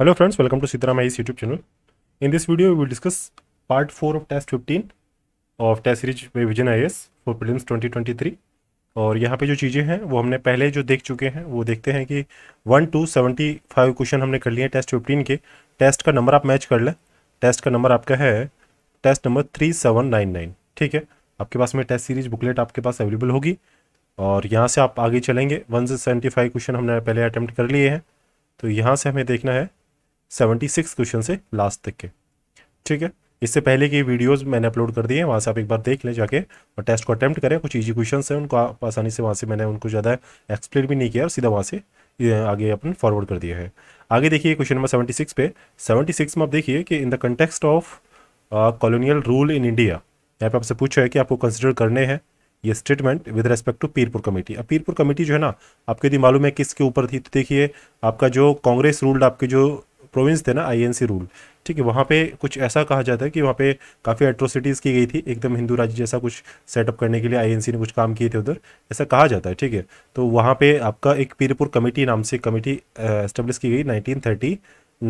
Hello friends, welcome to Sitaram IE's YouTube channel. In this video, we will discuss part 4 of test 15 of I S for IS twenty twenty three और यहाँ पे जो चीज़ें हैं वो हमने पहले जो देख चुके हैं वो देखते हैं कि one two seventy five question हमने कर लिए हैं टेस्ट फिफ्टीन के टेस्ट का नंबर आप मैच कर लें टेस्ट का नंबर आपका है test number three seven nine nine ठीक है आपके पास में टेस्ट सीरीज बुकलेट आपके पास अवेलेबल होगी और यहाँ से आप आगे चलेंगे वन से सेवेंटी फाइव क्वेश्चन हमने पहले अटैम्प्ट कर लिए हैं तो यहाँ से हमें देखना है सेवेंटी सिक्स क्वेश्चन से लास्ट तक के ठीक है इससे पहले की वीडियोस मैंने अपलोड कर दिए हैं वहाँ से आप एक बार देख लें जाके और टेस्ट को अटैम्प्ट करें कुछ इजी क्वेश्चन हैं उनको आप आसानी से वहाँ से मैंने उनको ज़्यादा एक्सप्लेन भी नहीं किया और सीधा वहाँ से आगे अपन फॉरवर्ड कर दिया है आगे देखिए क्वेश्चन नंबर सेवेंटी सिक्स पे सेवेंटी सिक्स में आप देखिए कि in the context of colonial rule in India यहाँ पे आपसे पूछा है कि आपको कंसिडर करने हैं ये statement with respect to Pirpur committee अब पीरपुर कमेटी जो है ना आपके यदि मालूम है किसके ऊपर थी तो देखिए आपका जो कांग्रेस रूल्ड आपके जो प्रोविंस थे ना आईएनसी रूल ठीक है वहाँ पे कुछ ऐसा कहा जाता है कि वहाँ पे काफ़ी एट्रोसिटीज़ की गई थी एकदम हिंदू राज्य जैसा कुछ सेटअप करने के लिए आईएनसी ने कुछ काम किए थे उधर ऐसा कहा जाता है ठीक है तो वहाँ पे आपका एक पीरपुर कमेटी नाम से कमेटी एस्टेब्लिश की गई नाइनटीन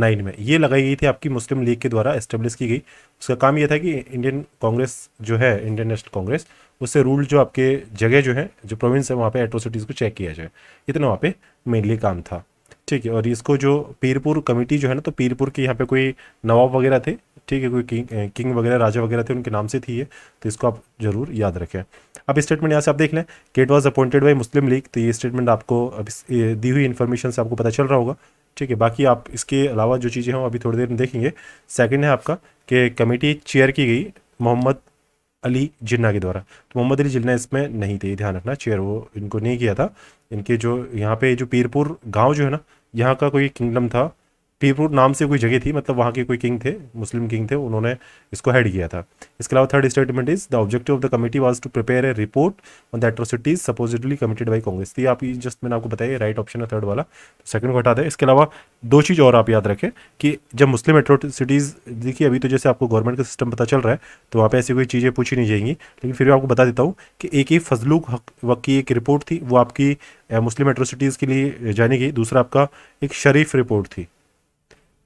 नाइन में ये लगाई गई थी आपकी मुस्लिम लीग के द्वारा एस्टेब्लिश की गई उसका काम यह था कि इंडियन कांग्रेस जो है इंडियन नेशनल कांग्रेस उससे रूल जो आपके जगह जो है जो प्रोविंस है वहाँ पे एट्रोसिटीज़ को चेक किया जाए इतना वहाँ पे मेनली काम था ठीक है और इसको जो पीरपुर कमेटी जो है ना तो पीरपुर के यहाँ पे कोई नवाब वगैरह थे ठीक है कोई किंग किंग वगैरह राजा वगैरह थे उनके नाम से थी ये तो इसको आप जरूर याद रखें अब स्टेटमेंट यहाँ से आप देख लें कि it was appointed by Muslim League तो ये स्टेटमेंट आपको अब दी हुई इन्फॉर्मेशन से आपको पता चल रहा होगा ठीक है बाकी आप इसके अलावा जो चीज़ें हैं अभी थोड़ी देर में देखेंगे सेकंड है आपका कि कमेटी चेयर की गई मोहम्मद अली जिन्ना के द्वारा तो मोहम्मद अली जिन्ना इसमें नहीं थे ध्यान रखना चेयर वो इनको नहीं किया था इनके जो यहाँ पे जो पीरपुर गांव जो है ना यहाँ का कोई किंगडम था पीरपुर नाम से कोई जगह थी मतलब वहाँ के कोई किंग थे मुस्लिम किंग थे उन्होंने इसको हेड किया था इसके अलावा third statement is the objective of the committee was to prepare a report on the atrocities supposedly committed by Congress ये आप जस्ट मैंने आपको बताया राइट ऑप्शन है थर्ड वाला तो सेकंड को हटा दें इसके अलावा दो चीज़ और आप याद रखें कि जब मुस्लिम एट्रोसिटीज़ देखिए अभी तो जैसे आपको गवर्नमेंट का सिस्टम पता चल रहा है तो वहाँ पर ऐसी कोई चीज़ें पूछी नहीं जाएंगी लेकिन फिर भी आपको बता देता हूँ कि एक ही फजलूक हक वक्त की एक रिपोर्ट थी वो आपकी मुस्लिम एट्रोसिटीज़ के लिए जानी गई दूसरा आपका एक शरीफ रिपोर्ट थी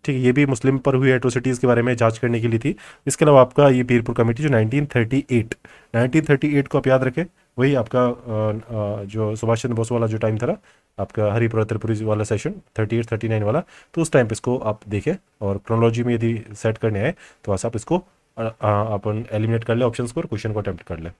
ठीक है ये भी मुस्लिम पर हुई एट्रोसिटीज़ के बारे में जांच करने के लिए थी इसके अलावा आपका ये पीरपुर कमेटी जो 1938 1938 को आप याद रखें वही आपका जो सुभाष चंद्र बोस वाला जो टाइम था ना आपका हरिपुरा त्रिपुरी वाला session thirty eight thirty nine वाला तो उस टाइम पर इसको आप देखें और क्रोनोलॉजी में यदि सेट करने आए तो वहाँ आप इसको अपन एलिमिनेट कर लें ऑप्शन को और क्वेश्चन को अटैम्प्ट कर लें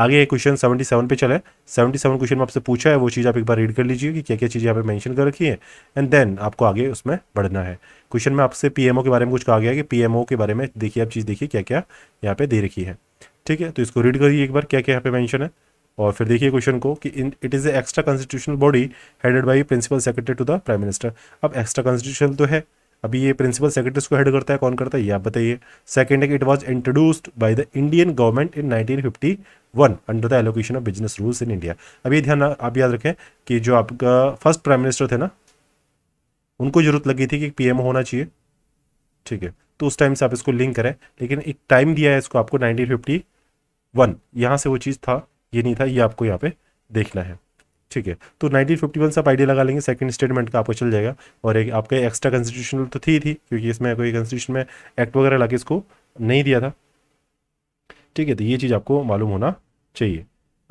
आगे ये क्वेश्चन सेवन पे चला है सेवन क्वेश्चन में आपसे पूछा है वो चीज़ आप एक बार रीड कर लीजिए कि क्या क्या चीज़ें यहाँ पे मेंशन कर रखी है एंड देन आपको आगे उसमें बढ़ना है क्वेश्चन में आपसे पीएमओ के बारे में कुछ कहा गया है कि पीएमओ के बारे में देखिए आप चीज़ देखिए क्या क्या यहाँ पे दे रखी है ठीक है तो इसको रीड करिए एक बार क्या क्या यहाँ पे मैंशन है और फिर देखिए क्वेश्चन को कि it is a extra constitutional body headed by principal secretary to the prime minister अब एक्स्ट्रा कॉन्स्टिट्यूशनल तो है अभी ये प्रिंसिपल सेक्रेटरी को हेड करता है कौन करता है ये आप बताइए सेकंड है it was introduced by the Indian government in 1951 under the allocation of business rules in India अभी ये ध्यान आप याद रखें कि जो आपका फर्स्ट प्राइम मिनिस्टर थे ना उनको जरूरत लगी थी कि पी होना चाहिए ठीक है तो उस टाइम से आप इसको लिंक करें लेकिन एक टाइम दिया है इसको आपको नाइनटीन फिफ्टी वन यहाँ से वो चीज़ था ये नहीं था ये आपको यहाँ पे देखना है ठीक है तो नाइनटीन फिफ्टी वन से आप आइडिया लगा लेंगे सेकंड स्टेटमेंट का आपको चल जाएगा और एक आपका एक्स्ट्रा कॉन्स्टिट्यूशनल तो थी थी क्योंकि इसमें कोई कॉन्स्टिट्यूशन में एक्ट वगैरह लगे इसको नहीं दिया था ठीक है तो ये चीज़ आपको मालूम होना चाहिए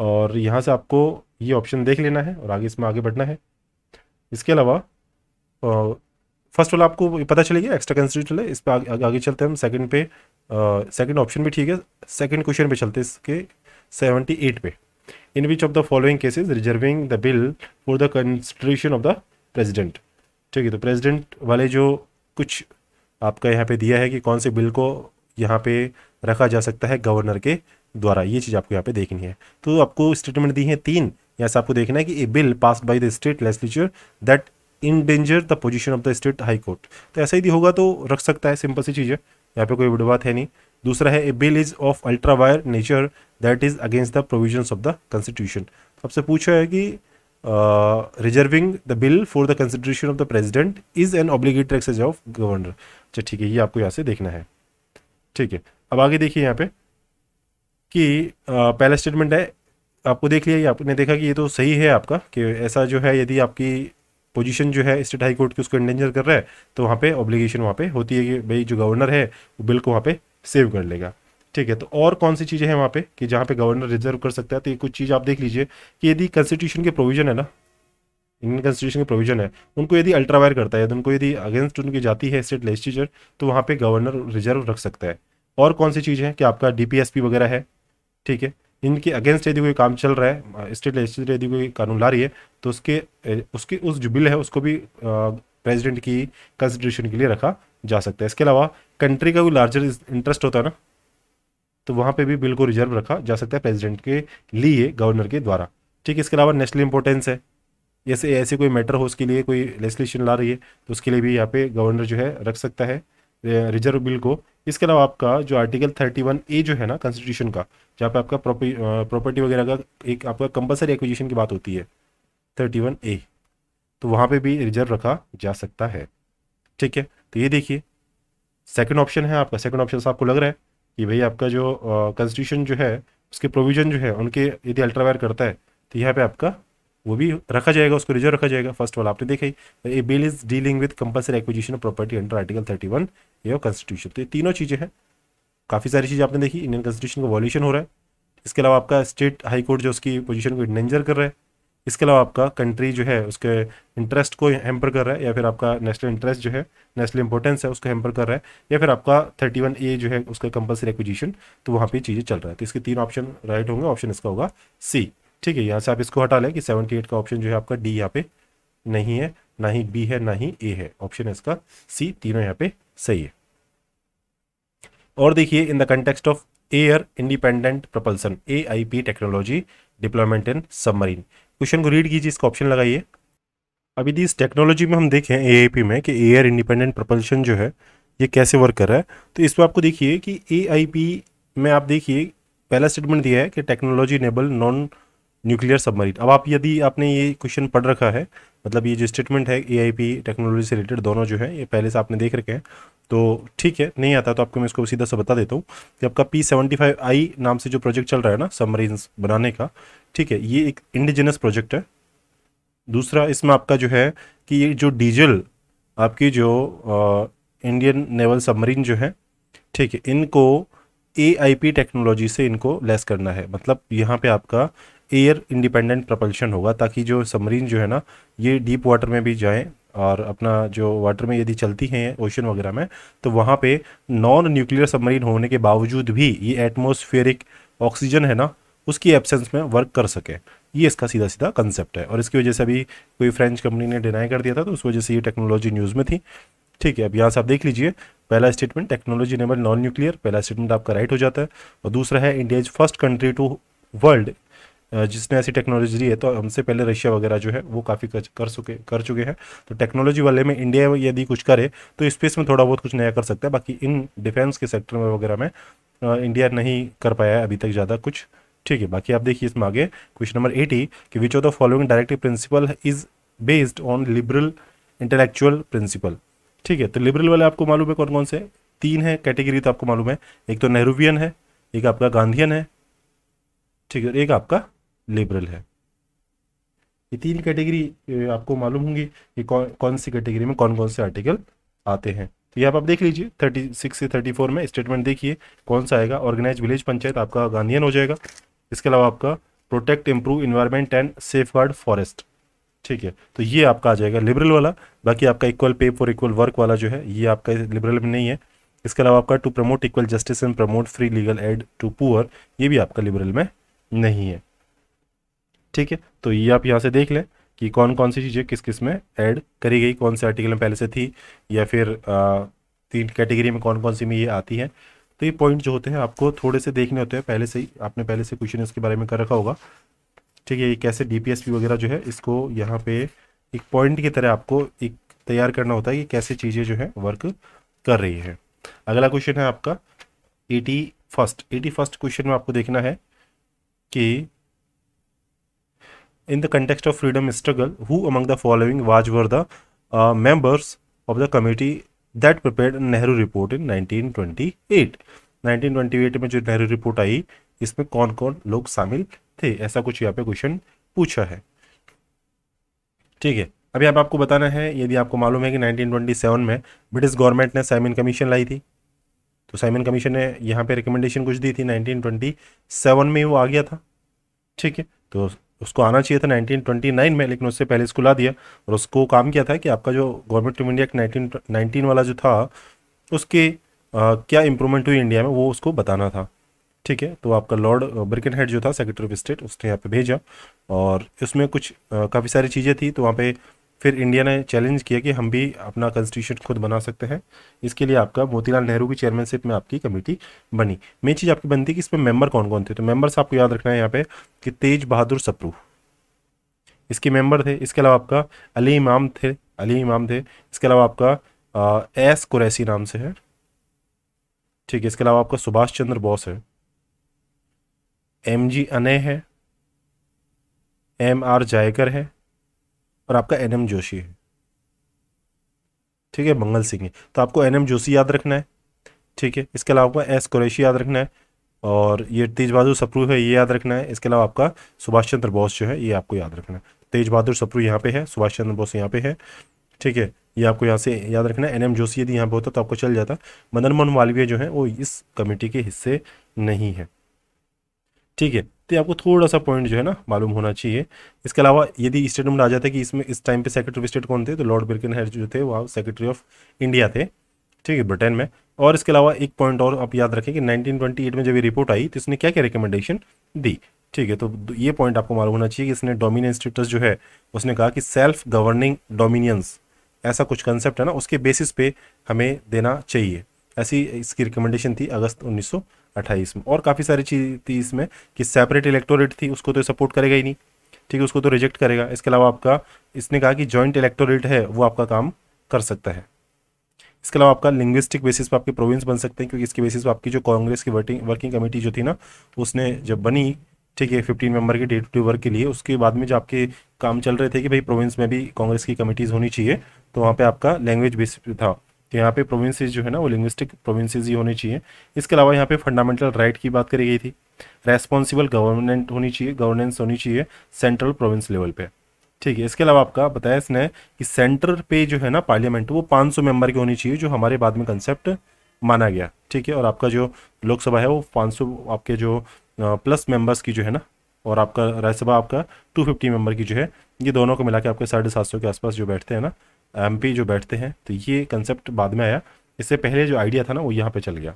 और यहाँ से आपको ये ऑप्शन देख लेना है और आगे इसमें आगे बढ़ना है इसके अलावा फर्स्ट वाला आपको पता चलेगा एक्स्ट्रा कॉन्स्टिट्यूशनल है इस पर आगे, आगे चलते हैं हम सेकेंड पे सेकेंड ऑप्शन भी ठीक है सेकेंड क्वेश्चन पर चलते इसके सेवेंटी एट पे in which of the following cases reserving the bill for the constitution of the president ठीक है तो president वाले जो कुछ आपका यहाँ पे दिया है कि कौन से बिल को यहाँ पे रखा जा सकता है गवर्नर के द्वारा ये चीज़ आपको यहाँ पे देखनी है तो आपको स्टेटमेंट दी है तीन यहाँ से आपको देखना है कि a bill pass by the state legislature that endanger the position of the state high court तो ऐसा ही होगा तो रख सकता है सिंपल सी चीज़ है यहाँ पे कोई बड़ी बात है नहीं दूसरा है a bill is of ultra vires nature that is against the provision of the constitution सबसे पूछा है कि reserving the bill for the constitution of the president is an obligatory exercise of governor अच्छा ठीक है ये आपको यहाँ से देखना है ठीक है अब आगे देखिए यहाँ पे कि आ, पहला स्टेटमेंट है आपको देख लिया आपने देखा कि ये तो सही है आपका कि ऐसा जो है यदि आपकी पोजीशन जो है स्टेट हाई कोर्ट की उसको इंडेंजर कर रहा है तो वहाँ पे ऑब्लिगेशन वहाँ पे होती है कि भाई जो गवर्नर है वो बिल को वहाँ पे सेव कर लेगा ठीक है तो और कौन सी चीज़ें हैं वहाँ पे कि जहाँ पे गवर्नर रिजर्व कर सकता है तो ये कुछ चीज़ आप देख लीजिए कि यदि कॉन्स्टिट्यूशन के प्रोविजन है ना इंडियन कॉन्स्टिट्यूशन के प्रोविजन है उनको यदि अल्ट्रावायर करता है उनको यदि अगेंस्ट उनकी जाती है स्टेट लेजिस्टर तो वहाँ पर गवर्नर रिजर्व रख सकता है और कौन सी चीज़ है कि आपका डीपीएसपी वगैरह है ठीक है इनके अगेंस्ट यदि कोई काम चल रहा है स्टेट लेजिस्टर यदि कोई कानून ला रही है तो उसके उसके उस जो बिल है उसको भी प्रेसिडेंट की कंसिड्रेशन के लिए रखा जा सकता है इसके अलावा कंट्री का कोई लार्जर इंटरेस्ट होता है ना तो वहाँ पे भी बिल को रिजर्व रखा जा सकता है प्रेसिडेंट के लिए गवर्नर के द्वारा ठीक है इसके अलावा नेशनल इंपॉर्टेंस है जैसे ऐसे कोई मैटर हो उसके लिए कोई लेजिस्लेशन ला रही है तो उसके लिए भी यहाँ पे गवर्नर जो है रख सकता है रिजर्व बिल को इसके अलावा आपका जो आर्टिकल थर्टी वन ए जो है ना कॉन्स्टिट्यूशन का जहाँ पे आपका प्रॉपर्टी वगैरह का एक आपका कंपलसरी एक्विजिशन की बात होती है थर्टी वन ए तो वहाँ पे भी रिजर्व रखा जा सकता है ठीक है तो ये देखिए सेकंड ऑप्शन है आपका सेकंड ऑप्शन आपको लग रहा है कि भाई आपका जो कॉन्स्टिट्यूशन जो है उसके प्रोविजन जो है उनके यदि अल्ट्रावायर करता है तो यहाँ पे आपका वो भी रखा जाएगा उसको रिजर्व रखा जाएगा फर्स्ट ऑल आपने देखा ही a bill is dealing with compulsory acquisition of property under article thirty one ये कॉन्स्टिट्यूशन तो ये तीनों चीज़ें हैं काफ़ी सारी चीज़ें आपने देखी इंडियन कॉन्स्टिट्यूशन का वॉल्यूशन हो रहा है इसके अलावा आपका स्टेट हाई कोर्ट जो उसकी पोजीशन को इंडेंजर कर रहा है इसके अलावा आपका कंट्री जो है उसके इंटरेस्ट को हेम्पर कर रहा है या फिर आपका नेशनल इंटरेस्ट जो है नेशनल इंपॉर्टेंस है उसको हेम्पर कर रहा है या फिर आपका थर्टी वन ए जो है उसका कंपल्सरी एक्विजिशन तो वहाँ पे चीज़ें चल रहा है तो इसके तीन ऑप्शन राइट होंगे ऑप्शन इसका होगा सी ठीक है यहाँ से आप इसको हटा लें कि सेवेंटी एट का ऑप्शन जो है आपका डी यहाँ पे नहीं है ना ही बी है ना ही ए है ऑप्शन इसका सी तीनों यहाँ पे सही है और देखिए in the context of air independent propulsion A I P technology deployment in submarine question को रीड कीजिए इसका ऑप्शन लगाइए अभी दी इस टेक्नोलॉजी में हम देखें ए में कि एयर इंडिपेंडेंट प्रपल्शन जो है ये कैसे वर्क कर रहा है तो इस पर आपको देखिए कि ए में आप देखिए पहला स्टेटमेंट दिया है कि technology enable non nuclear submarine अब आप यदि आपने ये क्वेश्चन पढ़ रखा है मतलब ये जो स्टेटमेंट है ए टेक्नोलॉजी से रिलेटेड दोनों जो है ये पहले से आपने देख रखे हैं तो ठीक है नहीं आता तो आपको मैं इसको सीधा सा बता देता हूँ कि आपका पी सेवेंटी फाइव आई नाम से जो प्रोजेक्ट चल रहा है ना सबमरीन्स बनाने का ठीक है ये एक इंडिजिनस प्रोजेक्ट है दूसरा इसमें आपका जो है कि ये जो डीजल आपकी जो आ, इंडियन नेवल सबमरीन जो है ठीक है इनको ए टेक्नोलॉजी से इनको लेस करना है मतलब यहाँ पे आपका एयर इंडिपेंडेंट प्रपल्शन होगा ताकि जो सबमरीन जो है ना ये डीप वाटर में भी जाएं और अपना जो वाटर में यदि चलती हैं ओशन वगैरह में तो वहाँ पे नॉन न्यूक्लियर सबमरीन होने के बावजूद भी ये एटमोस्फेरिक ऑक्सीजन है ना उसकी एब्सेंस में वर्क कर सके ये इसका सीधा सीधा कंसेप्ट है और इसकी वजह से अभी कोई फ्रेंच कंपनी ने डिनाई कर दिया था तो उस वजह से ये टेक्नोलॉजी न्यूज़ में थी ठीक है अब यहाँ से आप देख लीजिए पहला statement technology enable non nuclear पहला स्टेटमेंट आपका राइट हो जाता है और दूसरा है India is first country to world जिसने ऐसी टेक्नोलॉजी दी है तो हमसे पहले रशिया वगैरह जो है वो काफ़ी कर, कर चुके कर चुके हैं तो टेक्नोलॉजी वाले में इंडिया यदि कुछ करे तो स्पेस में थोड़ा बहुत कुछ नया कर सकता है बाकी इन डिफेंस के सेक्टर में वगैरह में इंडिया नहीं कर पाया है अभी तक ज़्यादा कुछ ठीक है बाकी आप देखिए इसमें आगे क्वेश्चन नंबर एटी कि which of the following directive principle is based on liberal intellectual principle ठीक है तो लिबरल वाले आपको मालूम है कौन कौन से तीन है कैटेगरी तो आपको मालूम है एक तो नेहरूवियन है एक आपका गांधियन है ठीक है एक आपका लिबरल है ये तीन कैटेगरी आपको मालूम होंगी कि कौन कौन सी कैटेगरी में कौन कौन से आर्टिकल आते हैं तो ये आप, आप देख लीजिए थर्टी सिक्स से थर्टी फोर में स्टेटमेंट देखिए कौन सा आएगा ऑर्गेनाइज विलेज पंचायत आपका गांधियन हो जाएगा इसके अलावा आपका protect improve environment and safeguard forest ठीक है तो ये आपका आ जाएगा लिबरल वाला बाकी आपका equal pay for equal work वाला जो है ये आपका लिबरल में नहीं है इसके अलावा आपका to promote equal justice and promote free legal aid to poor ये भी आपका लिबरल में नहीं है ठीक है तो ये आप यहाँ से देख लें कि कौन कौन सी चीज़ें किस किस में ऐड करी गई कौन से आर्टिकल में पहले से थी या फिर आ, तीन कैटेगरी में कौन कौन सी में ये आती है तो ये पॉइंट जो होते हैं आपको थोड़े से देखने होते हैं पहले से ही आपने पहले से क्वेश्चन इसके बारे में कर रखा होगा ठीक है ये कैसे डी वगैरह जो है इसको यहाँ पे एक पॉइंट की तरह आपको एक तैयार करना होता है कि कैसे चीज़ें जो है वर्क कर रही है अगला क्वेश्चन है आपका eighty first eighty first question में आपको देखना है कि in the context of freedom struggle who among the following was were the members of the committee that prepare Nehru report in 1928 1928 में जो नेहरू रिपोर्ट आई इसमें कौन कौन लोग शामिल थे ऐसा कुछ यहाँ पे क्वेश्चन पूछा है ठीक है अभी आप आपको बताना है यदि आपको मालूम है कि 1927 में ब्रिटिश गवर्नमेंट ने साइमन कमीशन लाई थी तो साइमन कमीशन ने यहाँ पे रिकमेंडेशन कुछ दी थी 1927 में वो आ गया था ठीक है तो उसको आना चाहिए था 1929 में लेकिन उससे पहले इसको ला दिया और उसको काम किया था कि आपका जो government of India nineteen nineteen वाला जो था उसके आ, क्या इम्प्रूवमेंट हुई इंडिया में वो उसको बताना था ठीक है तो आपका लॉर्ड ब्रिकन हेड जो था सेक्रेटरी ऑफ स्टेट उसने यहाँ पे भेजा और इसमें कुछ काफ़ी सारी चीज़ें थी तो वहाँ पे फिर इंडिया ने चैलेंज किया कि हम भी अपना कॉन्स्टिट्यूशन खुद बना सकते हैं इसके लिए आपका मोतीलाल नेहरू की चेयरमैनशिप में आपकी कमेटी बनी मेन चीज़ आपकी बनती कि इसमें मेंबर कौन कौन थे तो मेंबर्स आपको याद रखना है यहाँ पे कि तेज बहादुर सप्रू इसके मेंबर थे इसके अलावा आपका अली इमाम थे अली इमाम थे इसके अलावा आपका एस कुरैसी नाम से है ठीक है इसके अलावा आपका सुभाष चंद्र बोस है एम जी अनय है एम आर जायकर है और आपका एन एम जोशी है ठीक है मंगल सिंह है तो आपको एन एम जोशी याद रखना है ठीक है इसके अलावा आपको एस कुरैशी याद रखना है और ये तेज बहादुर सप्रू है ये याद रखना है इसके अलावा आपका सुभाष चंद्र बोस जो है ये आपको याद रखना है तेज बहादुर सप्रू यहाँ पे है सुभाष चंद्र बोस यहाँ पे है ठीक है ये आपको यहाँ से याद रखना है एन एम जोशी यदि यहाँ पे होता तो आपको चल जाता मदन मोहन मालवीय जो है वो इस कमेटी के हिस्से नहीं है ठीक है तो आपको थोड़ा सा पॉइंट जो है ना मालूम होना चाहिए इसके अलावा यदि स्टेटमेंट आ जाता है कि इसमें इस टाइम पे सेक्रेटरी ऑफ स्टेट कौन थे तो लॉर्ड बिरकनहर जो थे वो सेक्रेटरी ऑफ इंडिया थे ठीक है ब्रिटेन में और इसके अलावा एक पॉइंट और आप याद रखें कि नाइनटीन में जब यह रिपोर्ट आई तो इसने क्या क्या रिकमेंडेशन दी ठीक है तो ये पॉइंट आपको मालूम होना चाहिए कि इसने डोमिनियन स्टेटस जो है उसने कहा कि सेल्फ गवर्निंग डोमिनियंस ऐसा कुछ कंसेप्ट है ना उसके बेसिस पे हमें देना चाहिए ऐसी इसकी रिकमेंडेशन थी अगस्त उन्नीस अट्ठाईस में और काफ़ी सारी चीज़ थी इसमें कि सेपरेट इलेक्टोरेट थी उसको तो सपोर्ट करेगा ही नहीं ठीक है उसको तो रिजेक्ट करेगा इसके अलावा आपका इसने कहा कि जॉइंट इलेक्टोरेट है वो आपका काम कर सकता है इसके अलावा आपका लिंग्विस्टिक बेसिस पर आपके प्रोविंस बन सकते हैं क्योंकि इसके बेसिस पर आपकी जो कांग्रेस की वर्किंग वर्किंग कमेटी जो थी ना उसने जब बनी ठीक है फिफ्टीन मेंबर के डे टू डे वर्क के लिए उसके बाद में जो आपके काम चल रहे थे कि भाई प्रोविंस में भी कांग्रेस की कमेटीज़ होनी चाहिए तो वहाँ पे आपका लैंग्वेज बेस था तो यहाँ पे प्रोविंसेज जो है ना वो लिंग्विस्टिक प्रोविंसेज ही होने चाहिए इसके अलावा यहाँ पे फंडामेंटल राइट की बात करी गई थी रेस्पॉन्सिबल गवर्नमेंट होनी चाहिए गवर्नेंस होनी चाहिए सेंट्रल प्रोविंस लेवल पे ठीक है इसके अलावा आपका बताया इसने कि सेंटर पे जो है ना पार्लियामेंट वो 500 मेंबर की होनी चाहिए जो हमारे बाद में कंसेप्ट माना गया ठीक है और आपका जो लोकसभा है वो 500 आपके जो प्लस मेंबर्स की जो है ना और आपका राज्यसभा आपका 250 मेंबर की जो है ये दोनों को मिला के आपके साढ़े सात सौ के आसपास जो बैठते हैं ना एम जो बैठते हैं तो ये कंसेप्ट बाद में आया इससे पहले जो आइडिया था ना वो यहाँ पे चल गया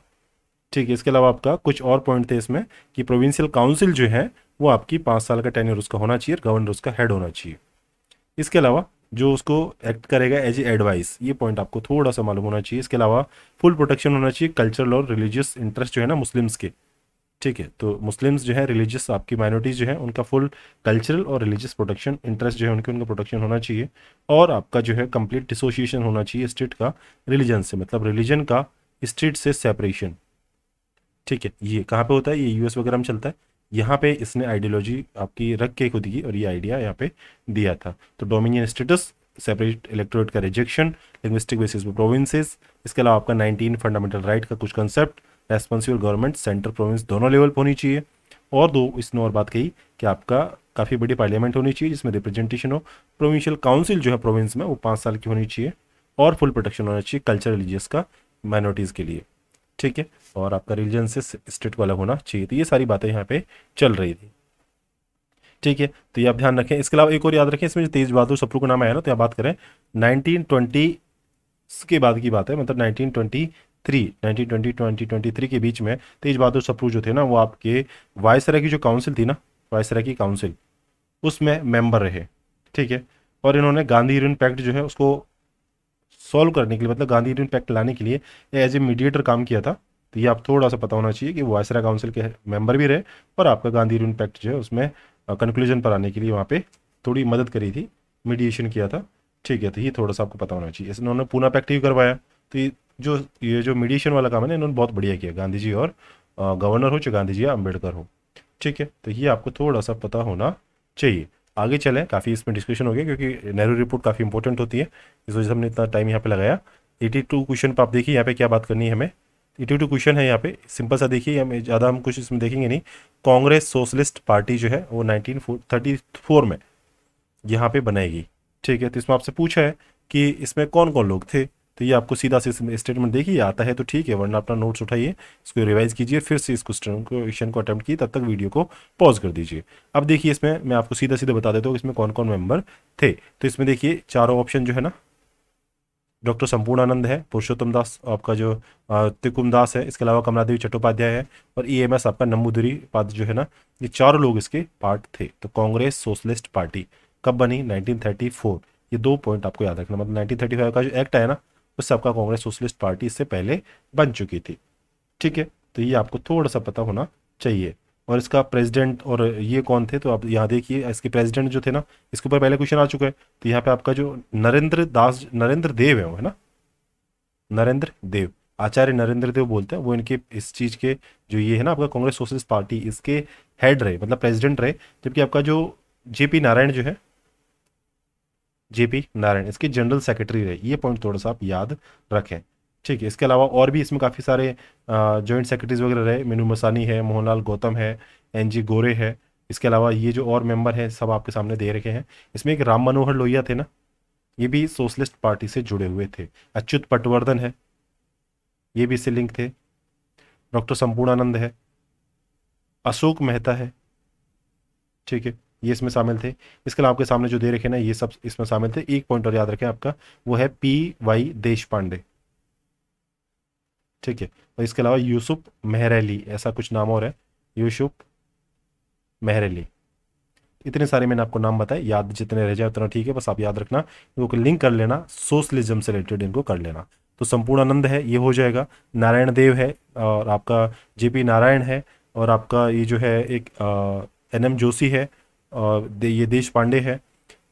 ठीक है इसके अलावा आपका कुछ और पॉइंट थे इसमें कि प्रोविंशियल काउंसिल जो है वो आपकी पाँच साल का टेन्यर उसका होना चाहिए गवर्नर उसका हेड होना चाहिए इसके अलावा जो उसको एक्ट करेगा एज ए एडवाइस ये पॉइंट आपको थोड़ा सा मालूम होना चाहिए इसके अलावा फुल प्रोटेक्शन होना चाहिए कल्चरल और रिलीजियस इंटरेस्ट जो है ना मुस्लिम्स के ठीक है तो मुस्लिम्स जो है रिलीजियस आपकी माइनॉरिटीज़ जो है उनका फुल कल्चरल और रिलीजियस प्रोटेक्शन इंटरेस्ट जो है उनके उनका प्रोटेक्शन होना चाहिए और आपका जो है कंप्लीट डिसोसिएशन होना चाहिए स्टेट का रिलीजन से मतलब रिलीजन का स्टेट से सेपरेशन ठीक है ये कहाँ पे होता है ये यूएस वगैरह में चलता है यहाँ पे इसने आइडियोलॉजी आपकी रख के खुद की और ये आइडिया यहाँ पे दिया था तो डोमिनियन स्टेटस सेपरेट इलेक्ट्रोरेट का रिजेक्शन लिंग्विस्टिक बेसिस पे प्रोविंसेस इसके अलावा आपका 19 फंडामेंटल राइट का कुछ concept responsible government centre province दोनों लेवल पर होनी चाहिए और दो इसने और बात कही कि आपका काफ़ी बड़ी पार्लियामेंट होनी चाहिए जिसमें रिप्रेजेंटेशन हो प्रोविंशियल काउंसिल जो है प्रोविंस में वो पाँच साल की होनी चाहिए और फुल प्रोटेक्शन होना चाहिए कल्चर रिलीजियस का माइनॉरिटीज़ के लिए ठीक है और आपका रिलीजन से स्टेट को अलग होना चाहिए तो ये सारी बातें यहाँ पे चल रही थी ठीक है तो ये आप ध्यान रखें इसके अलावा एक और याद रखें इसमें जो तेज बहादुर सप्रू का नाम आया ना तो यहाँ बात करें नाइनटीन ट्वेंटी के बाद की बात है मतलब nineteen three nineteen twenty twenty twenty three के बीच में तेज बहादुर सप्रू जो थे ना वो आपके वायसराय की जो काउंसिल थी ना वायसराय की काउंसिल उसमें मेंबर रहे ठीक है और इन्होंने गांधी यूनियन पैक्ट जो है उसको सॉल्व करने के लिए मतलब गांधी यूनियन पैक्ट लाने के लिए एज ए मीडिएटर काम किया था तो ये आप थोड़ा सा पता होना चाहिए कि वायसरा काउंसिल के मेंबर भी रहे पर आपका गांधी यूनियन पैक्ट जो है उसमें कंक्लूजन पर आने के लिए वहाँ पर थोड़ी मदद करी थी मीडिएशन किया था ठीक है तो ये थोड़ा सा आपको पता होना चाहिए उन्होंने पूना पैक्ट ही करवाया तो ये जो ये जो मीडिएशन वाला काम है ना इन्होंने बहुत बढ़िया किया गांधी जी और गवर्नर हो चाहे गांधी जी या अम्बेडकर हो ठीक है तो ये आपको थोड़ा सा पता होना चाहिए आगे चलें काफ़ी इसमें डिस्कशन हो गया क्योंकि नेहरू रिपोर्ट काफ़ी इंपॉर्टेंट होती है इस वजह से हमने इतना टाइम यहाँ पे लगाया 82 क्वेश्चन पर आप देखिए यहाँ पे क्या बात करनी है हमें 82 क्वेश्चन है यहाँ पे सिंपल सा देखिए हमें ज़्यादा हम कुछ इसमें देखेंगे नहीं कांग्रेस सोशलिस्ट पार्टी जो है वो नाइनटीन में यहाँ पर बनाएगी ठीक है तो इसमें आपसे पूछा है कि इसमें कौन कौन लोग थे तो ये आपको सीधा से स्टेटमेंट देखिए आता है तो ठीक है वरना अपना नोट्स उठाइए इसको रिवाइज कीजिए फिर से इस क्वेश्चन को क्वेश्चन को अटैम्प्ट किए तब तक वीडियो को पॉज कर दीजिए अब देखिए इसमें मैं आपको सीधा सीधा बता देता हूँ इसमें कौन कौन मेंबर थे तो इसमें देखिए चारों ऑप्शन जो है ना डॉक्टर संपूर्ण आनंद है पुरुषोत्तम दास आपका जो त्रिकुम दास है इसके अलावा कमला देवी चट्टोपाध्याय है और ई एम एस आपका नम्बूदरी पाद जो है ना ये चारों लोग इसके पार्ट थे तो कांग्रेस सोशलिस्ट पार्टी कब बनी नाइनटीन ये दो पॉइंट आपको याद रखना मतलब नाइनटीन का जो एक्ट आया ना वो सबका कांग्रेस सोशलिस्ट पार्टी इससे पहले बन चुकी थी ठीक है तो ये आपको थोड़ा सा पता होना चाहिए और इसका प्रेसिडेंट और ये कौन थे तो आप यहाँ देखिए इसके प्रेसिडेंट जो थे ना इसके ऊपर पहले क्वेश्चन आ चुका है तो यहाँ पे आपका जो नरेंद्र दास नरेंद्र देव है वो है ना नरेंद्र देव आचार्य नरेंद्र देव बोलते हैं वो इनके इस चीज़ के जो ये है ना आपका कांग्रेस सोशलिस्ट पार्टी इसके हेड रहे मतलब प्रेसिडेंट रहे जबकि आपका जो जेपी नारायण जो है जेपी नारायण इसके जनरल सेक्रेटरी रहे ये पॉइंट थोड़ा सा आप याद रखें ठीक है इसके अलावा और भी इसमें काफ़ी सारे जॉइंट सेक्रेटरीज वगैरह रहे मीनू मसानी है मोहनलाल गौतम है एन जी गोरे है इसके अलावा ये जो और मेंबर हैं सब आपके सामने दे रखे हैं इसमें एक राम मनोहर लोहिया थे ना ये भी सोशलिस्ट पार्टी से जुड़े हुए थे अच्युत पटवर्धन है ये भी इससे लिंक थे डॉक्टर संपूर्णानंद है अशोक मेहता है ठीक है ये इसमें शामिल थे इसके अलावा आपके सामने जो दे रखे ना ये सब इसमें शामिल थे एक पॉइंट और याद रखें आपका वो है पी वाई देश पांडे ठीक है और इसके अलावा यूसुफ मेहरली ऐसा कुछ नाम और है यूसुफ मेहरली इतने सारे मैंने आपको नाम बताए याद जितने रह जाए उतना ठीक है बस आप याद रखना इनको लिंक कर लेना सोशलिज्म से रिलेटेड इनको कर लेना तो संपूर्ण आनंद है ये हो जाएगा नारायण देव है और आपका जेपी नारायण है और आपका ये जो है एक एन एम जोशी है ये देश पांडे है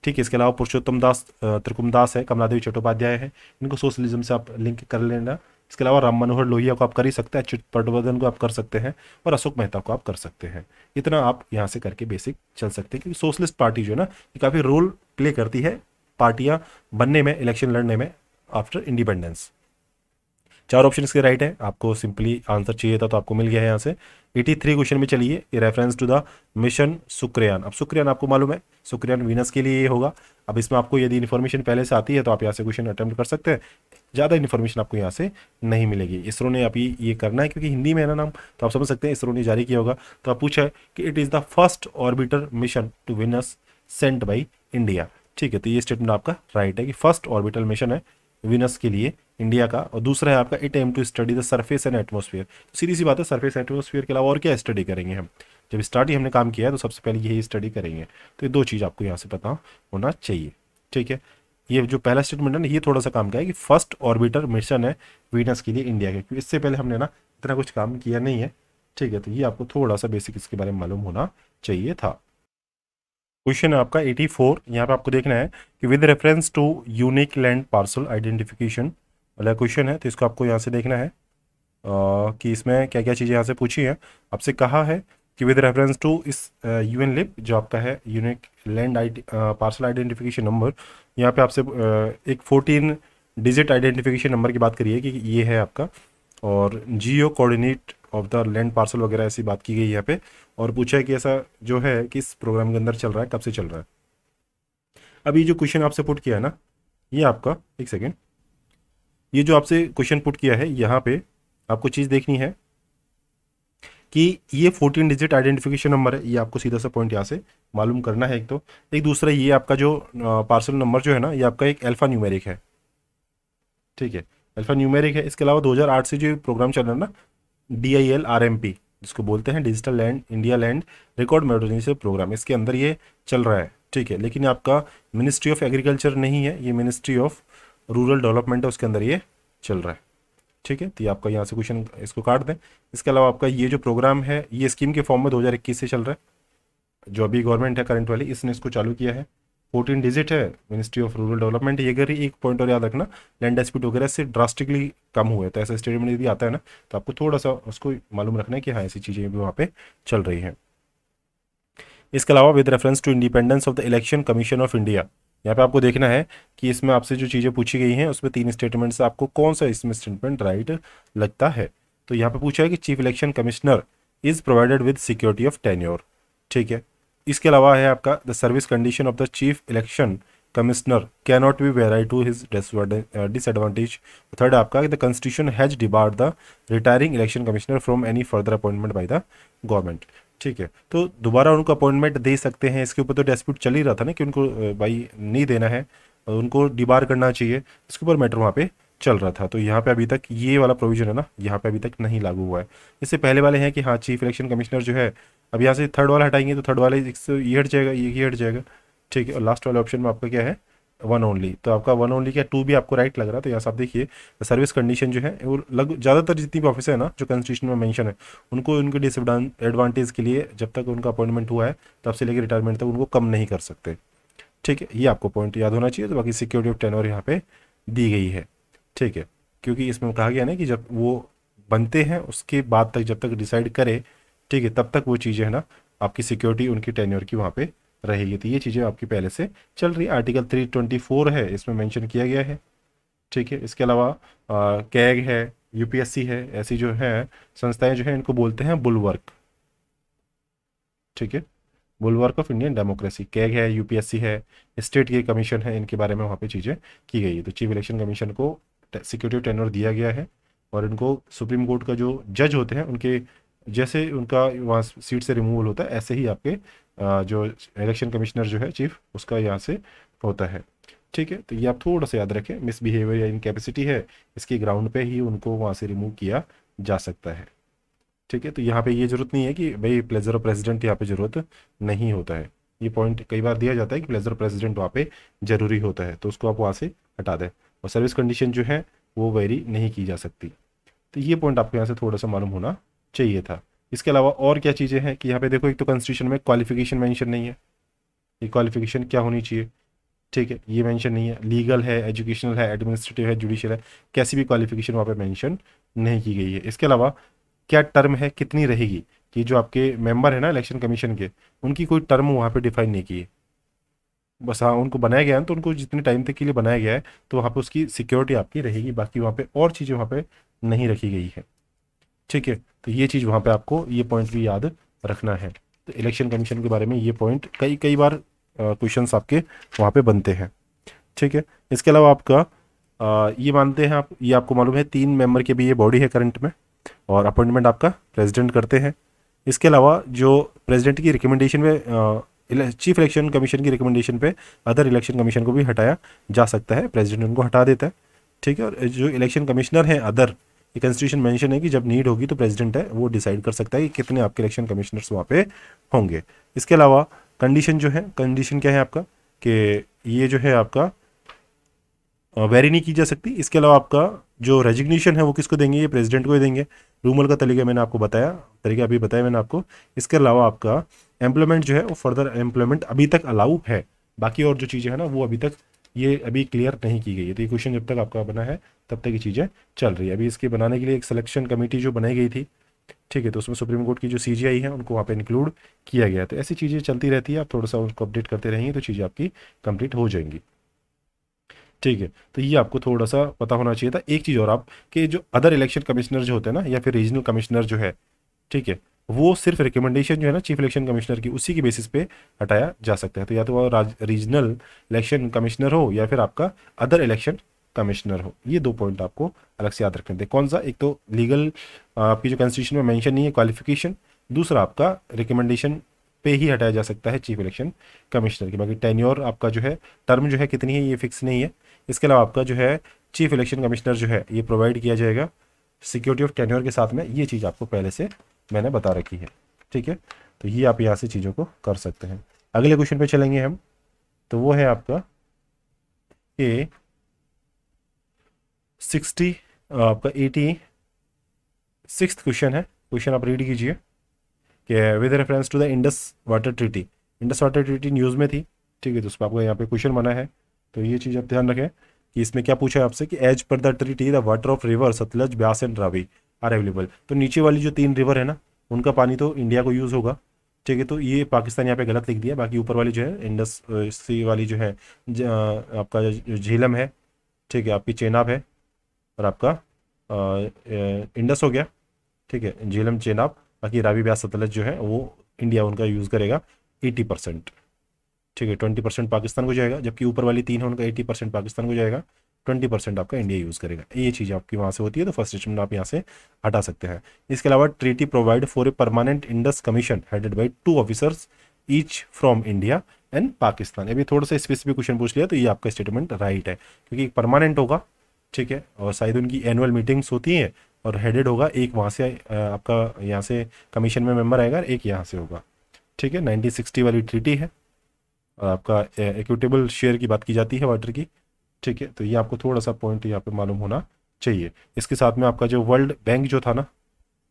ठीक है इसके अलावा पुरुषोत्तम दास त्रिकुम दास है कमला देवी चट्टोपाध्याय है इनको सोशलिज्म से आप लिंक कर लेना इसके अलावा राम मनोहर लोहिया को आप कर ही सकते हैं अच्युत पटवर्धन को आप कर सकते हैं और अशोक मेहता को आप कर सकते हैं इतना आप यहाँ से करके बेसिक चल सकते हैं क्योंकि सोशलिस्ट पार्टी जो है ना ये काफ़ी रोल प्ले करती है पार्टियाँ बनने में इलेक्शन लड़ने में आफ्टर इंडिपेंडेंस चार ऑप्शन इसके राइट है आपको सिंपली आंसर चाहिए था तो आपको मिल गया है यहाँ से एटी थ्री क्वेश्चन में चलिए reference to the mission Shukrayaan अब सुक्रियान आपको मालूम है सुक्रियान वीनस के लिए ये होगा अब इसमें आपको यदि इन्फॉर्मेशन पहले से आती है तो आप यहाँ से क्वेश्चन अटैम्प्ट कर सकते हैं ज़्यादा इन्फॉर्मेशन आपको यहाँ से नहीं मिलेगी इसरो ने अभी ये करना है क्योंकि हिंदी में है ना नाम तो आप समझ सकते हैं इसरो ने जारी किया होगा तो आप पूछा है कि it is the first orbiter mission to Venus sent by India ठीक है तो ये स्टेटमेंट आपका राइट है कि फर्स्ट ऑर्बिटल मिशन है विनस के लिए इंडिया का और दूसरा है आपका it aim to study the surface and atmosphere तो सीधी सी बात है सर्फेस एटमोसफियर के अलावा और क्या स्टडी करेंगे हम जब स्टार्ट ही हमने काम किया है तो सबसे पहले यही स्टडी करेंगे तो ये दो चीज़ आपको यहाँ से पता होना चाहिए ठीक है ये जो पहला स्टेटमेंट है ना ये थोड़ा सा काम का है कि फर्स्ट ऑर्बिटर मिशन है वीनस के लिए इंडिया के क्योंकि इससे पहले हमने ना इतना कुछ काम किया नहीं है ठीक है तो ये आपको थोड़ा सा बेसिक इसके बारे में मालूम होना चाहिए था क्वेश्चन है आपका 84 फोर यहाँ पर आपको देखना है कि with reference to unique land parcel identification अलग क्वेश्चन है तो इसको आपको यहाँ से देखना है आ, कि इसमें क्या क्या चीज़ें यहाँ से पूछी हैं आपसे कहा है कि विद रेफरेंस टू इस यू एन लिप जो आपका है unique land I parcel identification number यहाँ पे आपसे एक फोर्टीन डिजिट आइडेंटिफिकेशन नंबर की बात करिए कि ये है आपका और geo coordinate of the land parcel वगैरह ऐसी बात की गई यहाँ पे और पूछा है कि ऐसा जो है किस प्रोग्राम के अंदर चल रहा है कब से चल रहा है अब ये जो क्वेश्चन आपसे पुट किया है ना ये आपका एक सेकेंड ये जो आपसे क्वेश्चन पुट किया है यहाँ पे आपको चीज़ देखनी है कि ये फोर्टीन डिजिट आइडेंटिफिकेशन नंबर है ये आपको सीधा सा पॉइंट यहाँ से मालूम करना है एक तो एक दूसरा ये आपका जो पार्सल नंबर जो है ना ये आपका एक अल्फ़ा न्यूमेरिक है ठीक है अल्फ़ा न्यूमेरिक है इसके अलावा 2008 से जो प्रोग्राम चल रहा है ना D I L R M P जिसको बोलते हैं digital land India land record मेट्रोजेंसी प्रोग्राम इसके अंदर ये चल रहा है ठीक है लेकिन आपका मिनिस्ट्री ऑफ एग्रीकल्चर नहीं है ये मिनिस्ट्री ऑफ रूरल डेवलपमेंट है उसके अंदर ये चल रहा है ठीक है तो ये आपका यहाँ से क्वेश्चन इसको काट दें इसके अलावा आपका ये जो प्रोग्राम है ये स्कीम के फॉर्म में दो से चल रहा है जो अभी गवर्नमेंट है करंट वाली इसने इसको चालू किया है फोर्टीन डिजिट है मिनिस्ट्री ऑफ रूरल डेवलपमेंट ये अगर एक पॉइंट और याद रखना लैंड डिस्प्यूट वगैरह से ड्रास्टिकली कम हुआ है तो ऐसा स्टेटमेंट यदि आता है ना तो आपको थोड़ा सा उसको मालूम रखना है कि हाँ ऐसी चीज़ें भी वहाँ पे चल रही हैं इसके अलावा with reference to independence of the election commission of India यहाँ पे आपको देखना है कि इसमें आपसे जो चीज़ें पूछी गई हैं उसमें तीन स्टेटमेंट से आपको कौन सा इसमें स्टेटमेंट राइट लगता है तो यहाँ पे पूछा है कि chief election commissioner is provided with security of tenure ठीक है इसके अलावा है आपका the service condition of the chief election commissioner cannot be varied to his disadvantage third आपका the constitution has debarred the retiring election commissioner from any further appointment by the government ठीक है तो दोबारा उनको अपॉइंटमेंट दे सकते हैं इसके ऊपर तो डिस्प्यूट चल ही रहा था ना कि उनको भाई नहीं देना है उनको डिबार करना चाहिए इसके ऊपर मैटर वहाँ पे चल रहा था तो यहाँ पे अभी तक ये वाला प्रोविजन है ना यहाँ पे अभी तक नहीं लागू हुआ है इससे पहले वाले हैं कि हाँ चीफ इलेक्शन कमिश्नर जो है अब यहाँ से थर्ड वाला हटाएंगे तो थर्ड वाले ये हट जाएगा ये हट जाएगा ठीक है और लास्ट वाले ऑप्शन में आपका क्या है वन ओनली तो आपका वन ओनली क्या टू भी आपको राइट लग रहा है तो यहाँ से आप देखिए सर्विस कंडीशन जो है वो लग ज़्यादातर जितनी भी ऑफिस है ना जो कंस्टिट्यूशन में मेंशन है उनको उनके डिसएडवांटेज के लिए जब तक उनका अपॉइंटमेंट हुआ है तब से लेकर रिटायरमेंट तक उनको कम नहीं कर सकते ठीक है ये आपको पॉइंट याद होना चाहिए तो बाकी सिक्योरिटी ऑफ टेनवर यहाँ पर दी गई है ठीक है क्योंकि इसमें कहा गया ना कि जब वो बनते हैं उसके बाद तक जब तक डिसाइड करे ठीक है तब तक वो चीज़ें है ना आपकी सिक्योरिटी उनकी टेन्योर की वहाँ पर रहेगी तो ये चीज़ें आपकी पहले से चल रही आर्टिकल 324 है इसमें मेंशन किया गया है ठीक है इसके अलावा कैग है यूपीएससी है ऐसी जो है संस्थाएं जो है इनको बोलते हैं बुलवर्क ठीक है bulwark of Indian democracy CAG है यूपीएससी है स्टेट के कमीशन है इनके बारे में वहाँ पर चीज़ें की गई है तो चीफ इलेक्शन कमीशन को सिक्योरिटी टेनर दिया गया है और इनको सुप्रीम कोर्ट का जो जज होते हैं उनके जैसे उनका वहाँ सीट से रिमूवल होता है ऐसे ही आपके जो इलेक्शन कमिश्नर जो है चीफ उसका यहाँ से होता है ठीक है तो ये आप थोड़ा सा याद रखें मिसबिहेवियर या इनकेपेसिटी है इसके ग्राउंड पे ही उनको वहाँ से रिमूव किया जा सकता है ठीक है तो यहाँ पे ये जरूरत नहीं है कि भाई प्लेजर ऑफ प्रेसिडेंट यहाँ पे जरूरत नहीं होता है ये पॉइंट कई बार दिया जाता है कि प्लेजर प्रेसिडेंट वहाँ पे जरूरी होता है तो उसको आप वहाँ से हटा दें और सर्विस कंडीशन जो है वो वेरी नहीं की जा सकती तो ये पॉइंट आपको यहाँ से थोड़ा सा मालूम होना चाहिए था इसके अलावा और क्या चीज़ें हैं कि यहाँ पे देखो एक तो कॉन्स्टिट्यूशन में क्वालिफिकेशन मेंशन नहीं है ये क्वालिफिकेशन क्या होनी चाहिए ठीक है ये मेंशन नहीं है लीगल है एजुकेशनल है एडमिनिस्ट्रेटिव है जुडिशियल है कैसी भी क्वालिफिकेशन वहाँ पे मेंशन नहीं की गई है इसके अलावा क्या टर्म है कितनी रहेगी कि जो आपके मेम्बर है ना इलेक्शन कमीशन के उनकी कोई टर्म वहाँ पर डिफाइन नहीं की है बस हाँ उनको बनाया गया है तो उनको जितने टाइम तक के लिए बनाया गया है तो वहाँ पर उसकी सिक्योरिटी आपकी रहेगी बाकी वहाँ पर और चीज़ें वहाँ पर नहीं रखी गई है ठीक है तो ये चीज़ वहाँ पे आपको ये पॉइंट भी याद रखना है तो इलेक्शन कमीशन के बारे में ये पॉइंट कई कई बार क्वेश्चन आपके वहाँ पे बनते हैं ठीक है इसके अलावा आपका आ, ये मानते हैं आप ये आपको मालूम है तीन मेंबर के भी ये बॉडी है करंट में और अपॉइंटमेंट आपका प्रेसिडेंट करते हैं इसके अलावा जो प्रेसिडेंट की रिकमेंडेशन पे चीफ इलेक्शन कमीशन की रिकमेंडेशन पे अदर इलेक्शन कमीशन को भी हटाया जा सकता है प्रेसिडेंट उनको हटा देता है ठीक है और जो इलेक्शन कमिश्नर हैं अदर ये कॉन्स्टिट्यूशन मेंशन है कि जब नीड होगी तो प्रेसिडेंट है वो डिसाइड कर सकता है कि कितने आपके इलेक्शन कमिश्नर्स वहाँ पे होंगे इसके अलावा कंडीशन जो है कंडीशन क्या है आपका कि ये जो है आपका वेरी नहीं की जा सकती इसके अलावा आपका जो रेजिग्नेशन है वो किसको देंगे ये प्रेजिडेंट को ही देंगे रूमल का तरीका मैंने आपको बताया तरीका अभी बताया मैंने आपको इसके अलावा आपका एम्प्लॉयमेंट जो है वो फर्दर एम्प्लॉयमेंट अभी तक अलाउ है बाकी और जो चीज़ें हैं ना वो अभी तक ये अभी क्लियर नहीं की गई है तो ये क्वेश्चन जब तक आपका बना है तब तक ये चीज़ें चल रही है अभी इसके बनाने के लिए एक सिलेक्शन कमेटी जो बनाई गई थी ठीक है तो उसमें सुप्रीम कोर्ट की जो सी है उनको वहाँ पर इंक्लूड किया गया तो ऐसी चीज़ें चलती रहती है आप थोड़ा सा उसको अपडेट करते रहेंगे तो चीज़ें आपकी कंप्लीट हो जाएंगी ठीक है तो ये आपको थोड़ा सा पता होना चाहिए था एक चीज़ और आप कि जो अदर इलेक्शन कमिश्नर जो होते हैं ना या फिर रीजनल कमिश्नर जो है ठीक है वो सिर्फ रिकमेंडेशन जो है ना चीफ इलेक्शन कमिश्नर की उसी के बेसिस पे हटाया जा सकता है तो या तो वह रीजनल इलेक्शन कमिश्नर हो या फिर आपका अदर इलेक्शन कमिश्नर हो ये दो पॉइंट आपको अलग से याद रखने थे कौन सा एक तो लीगल आपकी जो कॉन्स्टिट्यूशन में मैंशन नहीं है क्वालिफिकेशन दूसरा आपका रिकमेंडेशन पे ही हटाया जा सकता है चीफ इलेक्शन कमिश्नर की बाकी टेन्योर आपका जो है टर्म जो है कितनी है ये फिक्स नहीं है इसके अलावा आपका जो है चीफ इलेक्शन कमिश्नर जो है ये प्रोवाइड किया जाएगा सिक्योरिटी ऑफ टेन्योर के साथ में ये चीज़ आपको पहले से मैंने बता रखी है ठीक है तो ये आप यहाँ से चीज़ों को कर सकते हैं अगले क्वेश्चन पे चलेंगे हम तो वो है आपका ए सिक्सटी आपका एटी सिक्स क्वेश्चन है क्वेश्चन आप रीड कीजिए कि with reference to the Indus water treaty Indus water treaty news में थी ठीक है तो उसमें आपको यहाँ पे क्वेश्चन बना है तो ये चीज़ आप ध्यान रखें कि इसमें क्या पूछा है आपसे कि as per the treaty the water of river Sutlej Beas and Ravi are available तो नीचे वाली जो तीन रिवर है ना उनका पानी तो इंडिया को यूज़ होगा ठीक है तो ये पाकिस्तान यहाँ पे गलत लिख दिया बाकी ऊपर वाली जो है इंडस सी uh, वाली जो है ज, uh, आपका झीलम है ठीक है आपकी चेनाब है और आपका आ, uh, इंडस हो गया ठीक है झीलम चेनाब बाकी रावी ब्यास सतलज जो है वो इंडिया उनका यूज़ करेगा एटी परसेंट ठीक है ट्वेंटी परसेंट पाकिस्तान को जाएगा जबकि ऊपर वाली तीन है उनका एटी परसेंट पाकिस्तान को जाएगा ट्वेंटी परसेंट आपका इंडिया यूज़ करेगा ये चीज़ आपकी वहाँ से होती है तो फर्स्ट स्टेटमेंट आप यहाँ से हटा सकते हैं इसके अलावा treaty provide for a permanent Indus commission headed by two officers each from India and Pakistan अभी थोड़ा सा स्पेसिफिक क्वेश्चन पूछ लिया तो ये आपका स्टेटमेंट राइट है क्योंकि परमानेंट होगा ठीक है और शायद उनकी एनुअल मीटिंग्स होती हैं और हेडेड होगा एक वहाँ से आपका यहाँ से कमीशन में मेंबर आएगा एक यहाँ से होगा ठीक है 1960 वाली ट्रीटी है और आपका इक्विटेबल शेयर की बात की जाती है वाटर की ठीक है तो ये आपको थोड़ा सा पॉइंट यहाँ पे मालूम होना चाहिए इसके साथ में आपका जो वर्ल्ड बैंक जो था ना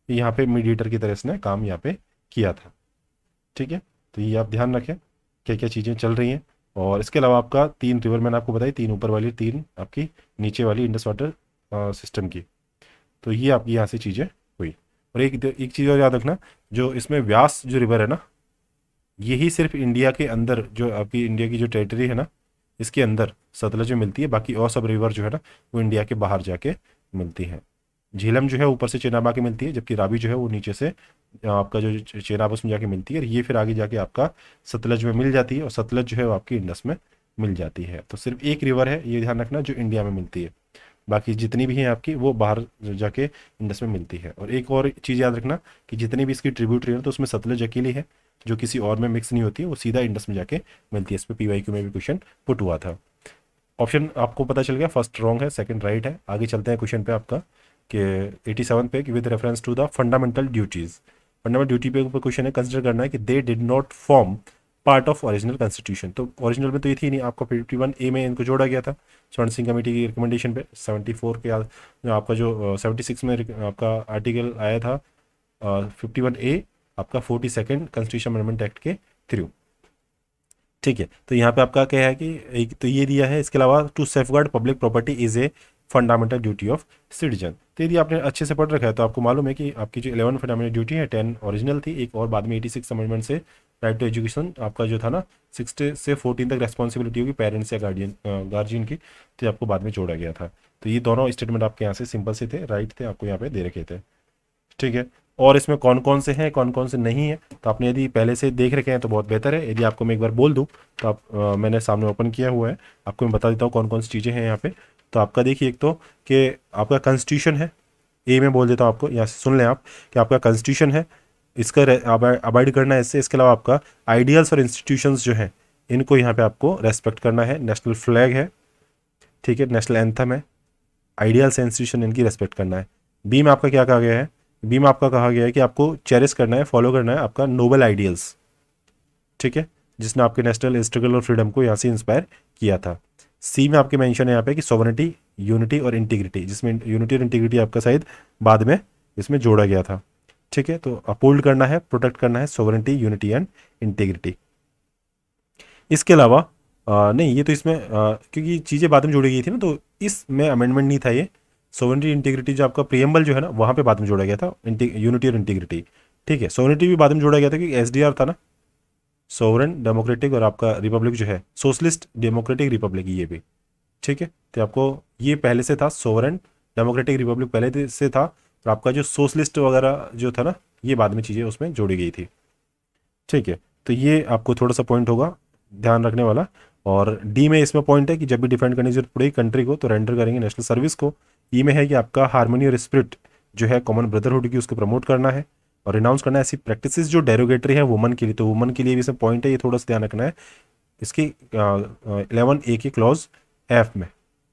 यहाँ पे मीडिएटर की तरह इसने काम यहाँ पे किया था ठीक है तो ये आप ध्यान रखें क्या क्या चीज़ें चल रही हैं और इसके अलावा आपका तीन रिवर मैंने आपको बताई तीन ऊपर वाली तीन आपकी नीचे वाली इंडस वाटर सिस्टम की तो ये आपकी यहाँ से चीज़ें हुई और एक एक चीज़ और याद रखना जो इसमें व्यास जो रिवर है ना यही सिर्फ इंडिया के अंदर जो आपकी इंडिया की जो टेरिटरी है ना इसके अंदर सतलज में मिलती है बाकी और सब रिवर जो है ना वो इंडिया के बाहर जाके मिलती है झीलम जो है ऊपर से चेनाब आके मिलती है जबकि राबी जो है वो नीचे से आपका जो चेनाब उसमें जाके मिलती है और ये फिर आगे जाके आपका सतलज में मिल जाती है और सतलज जो है वो आपकी इंडस में मिल जाती है तो सिर्फ एक रिवर है ये ध्यान रखना जो इंडिया में मिलती है बाकी जितनी भी हैं आपकी वो बाहर जाके इंडस में मिलती है और एक और चीज़ याद रखना कि जितनी भी इसकी ट्रिब्यूटरी है तो उसमें सतलज अकेली है जो किसी और में मिक्स नहीं होती है वो सीधा इंडस में जाके मिलती है इस पर पी वाई क्यू में भी क्वेश्चन पुट हुआ था ऑप्शन आपको पता चल गया फर्स्ट रॉन्ग है सेकंड राइट है आगे चलते हैं क्वेश्चन पे आपका कि 87 पे कि with reference to the fundamental duties fundamental duty पे ऊपर क्वेश्चन है कंसिडर करना है कि they did not form part of original constitution तो ओरिजिनल में तो ये थी नहीं आपको फिफ्टी वन ए में इनको जोड़ा गया था स्वर्ण सिंह कमेटी की रिकमेंडेशन पे सेवेंटी फोर के आपका जो सेवेंटी uh, सिक्स में आपका आर्टिकल आया था फिफ्टी वन ए आपका forty second constitution amendment act के थ्रू ठीक है तो यहाँ पे आपका क्या है कि एक तो ये दिया है इसके अलावा to safeguard public property is a fundamental duty of citizen तो यदि आपने अच्छे से पढ़ रखा है तो आपको मालूम है कि आपकी जो इलेवन फंडामेंटल ड्यूटी है टेन ओरिजिनल थी एक और बाद में एटी सिक्स अमेंडमेंट से राइट टू एजुकेशन आपका जो था ना सिक्स से फोर्टीन तक रेस्पॉन्सिबिलिटी होगी पेरेंट्स या गार्डियन गार्जियन की तो आपको बाद में जोड़ा गया था तो ये दोनों स्टेटमेंट आपके यहाँ से सिंपल से थे राइट थे आपको यहाँ पे दे रखे थे ठीक है और इसमें कौन कौन से हैं कौन कौन से नहीं है तो आपने यदि पहले से देख रखे हैं तो बहुत बेहतर है यदि आपको मैं एक बार बोल दूँ तो आप आ, मैंने सामने ओपन किया हुआ है आपको मैं बता देता हूँ कौन कौन सी चीज़ें हैं यहाँ पर तो आपका देखिए एक तो कि आपका कॉन्स्टिट्यूशन है ए में बोल देता हूँ आपको यहाँ से सुन लें आप कि आपका कॉन्स्टिट्यूशन है इसका अवॉइड करना है इससे इसके अलावा आपका आइडियल्स और इंस्टीट्यूशंस जो हैं इनको यहाँ पे आपको रेस्पेक्ट करना है नेशनल फ्लैग है ठीक है नेशनल एंथम है आइडियल्स इंस्टीट्यूशन इनकी रेस्पेक्ट करना है बी में आपका क्या कहा गया है बी में आपका कहा गया है कि आपको चेरिस करना है फॉलो करना है आपका नोबल आइडियल्स ठीक है जिसने आपके नेशनल स्ट्रगल और फ्रीडम को यहाँ से इंस्पायर किया था सी में आपके मेंशन है यहाँ पे कि सोवर्निटी यूनिटी और इंटीग्रिटी जिसमें यूनिटी और इंटीग्रिटी आपका शायद बाद में इसमें जोड़ा गया था ठीक है तो अपोल्ड करना है प्रोटेक्ट करना है सोवर्निटी यूनिटी एंड इंटीग्रिटी इसके अलावा नहीं ये तो इसमें आ, क्योंकि चीज़ें बाद में जोड़ी गई थी ना तो इसमें अमेंडमेंट नहीं था ये सोवनिटी इंटीग्रिटी जो आपका प्रियम्बल जो है ना वहाँ पे बाद में जोड़ा गया था यूनिटी और इंटीग्रिटी ठीक है सोवनिटी भी बाद में जोड़ा गया था कि एस था ना सोवरन डेमोक्रेटिक और आपका रिपब्लिक जो है सोशलिस्ट डेमोक्रेटिक रिपब्लिक ये भी ठीक है तो आपको ये पहले से था सोवरन डेमोक्रेटिक रिपब्लिक पहले से था और आपका जो सोशलिस्ट वगैरह जो था ना ये बाद में चीज़ें उसमें जोड़ी गई थी ठीक है तो ये आपको थोड़ा सा पॉइंट होगा ध्यान रखने वाला और डी में इसमें पॉइंट है कि जब भी डिफेंड करने की जरूरत पड़ेगी कंट्री को तो रेंडर करेंगे नेशनल सर्विस को ई में है कि आपका हारमोनी और स्प्रिट जो है कॉमन ब्रदरहुड की उसको प्रमोट करना है और अनाउंस करना है ऐसी प्रैक्टिसेस जो डेरोगेटरी है वुमन के लिए तो वुमन के लिए भी इसमें पॉइंट है ये थोड़ा सा ध्यान रखना है इसकी इलेवन ए की क्लॉज एफ में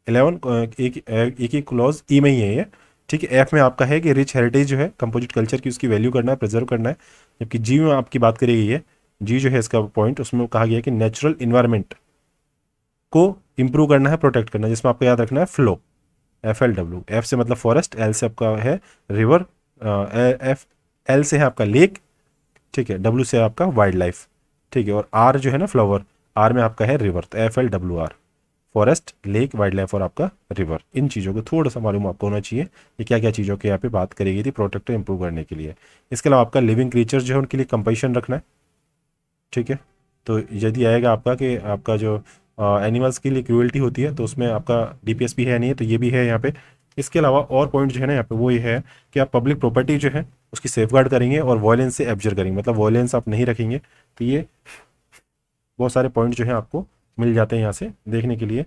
इलेवन ए की क्लॉज ई में ही है ये ठीक है एफ में आपका है कि रिच हेरिटेज जो है कंपोजिट कल्चर की उसकी वैल्यू करना है प्रिजर्व करना है जबकि जी में आपकी बात करेगी ये जी जो है इसका पॉइंट उसमें कहा गया है कि नेचुरल इन्वायरमेंट को इम्प्रूव करना है प्रोटेक्ट करना है जिसमें आपको याद रखना है फ्लो एफ एल डब्ल्यू एफ से मतलब फॉरेस्ट एल से आपका है रिवर एफ एल से है आपका लेक ठीक है डब्ल्यू से आपका वाइल्ड लाइफ ठीक है और आर जो है ना फ्लावर आर में आपका है रिवर तो F L W R forest lake wildlife और आपका रिवर इन चीज़ों को थोड़ा सा मालूम आपको होना चाहिए कि क्या क्या चीज़ों की यहाँ पे बात करी गई थी प्रोटेक्ट इंप्रूव करने के लिए इसके अलावा आपका लिविंग क्रीचर जो है उनके लिए कंपेशन रखना है ठीक है तो यदि आएगा आपका कि आपका जो एनिमल्स के लिए क्रूअल्टी होती है तो उसमें आपका डीपीएस भी है नहीं है तो ये भी है यहाँ पे इसके अलावा और पॉइंट जो है ना यहाँ पे वो ये है कि आप पब्लिक प्रॉपर्टी जो है उसकी सेफ करेंगे और वॉयलेंस से एब्जर करेंगे मतलब वॉयलेंस आप नहीं रखेंगे तो ये बहुत सारे पॉइंट जो है आपको मिल जाते हैं यहाँ से देखने के लिए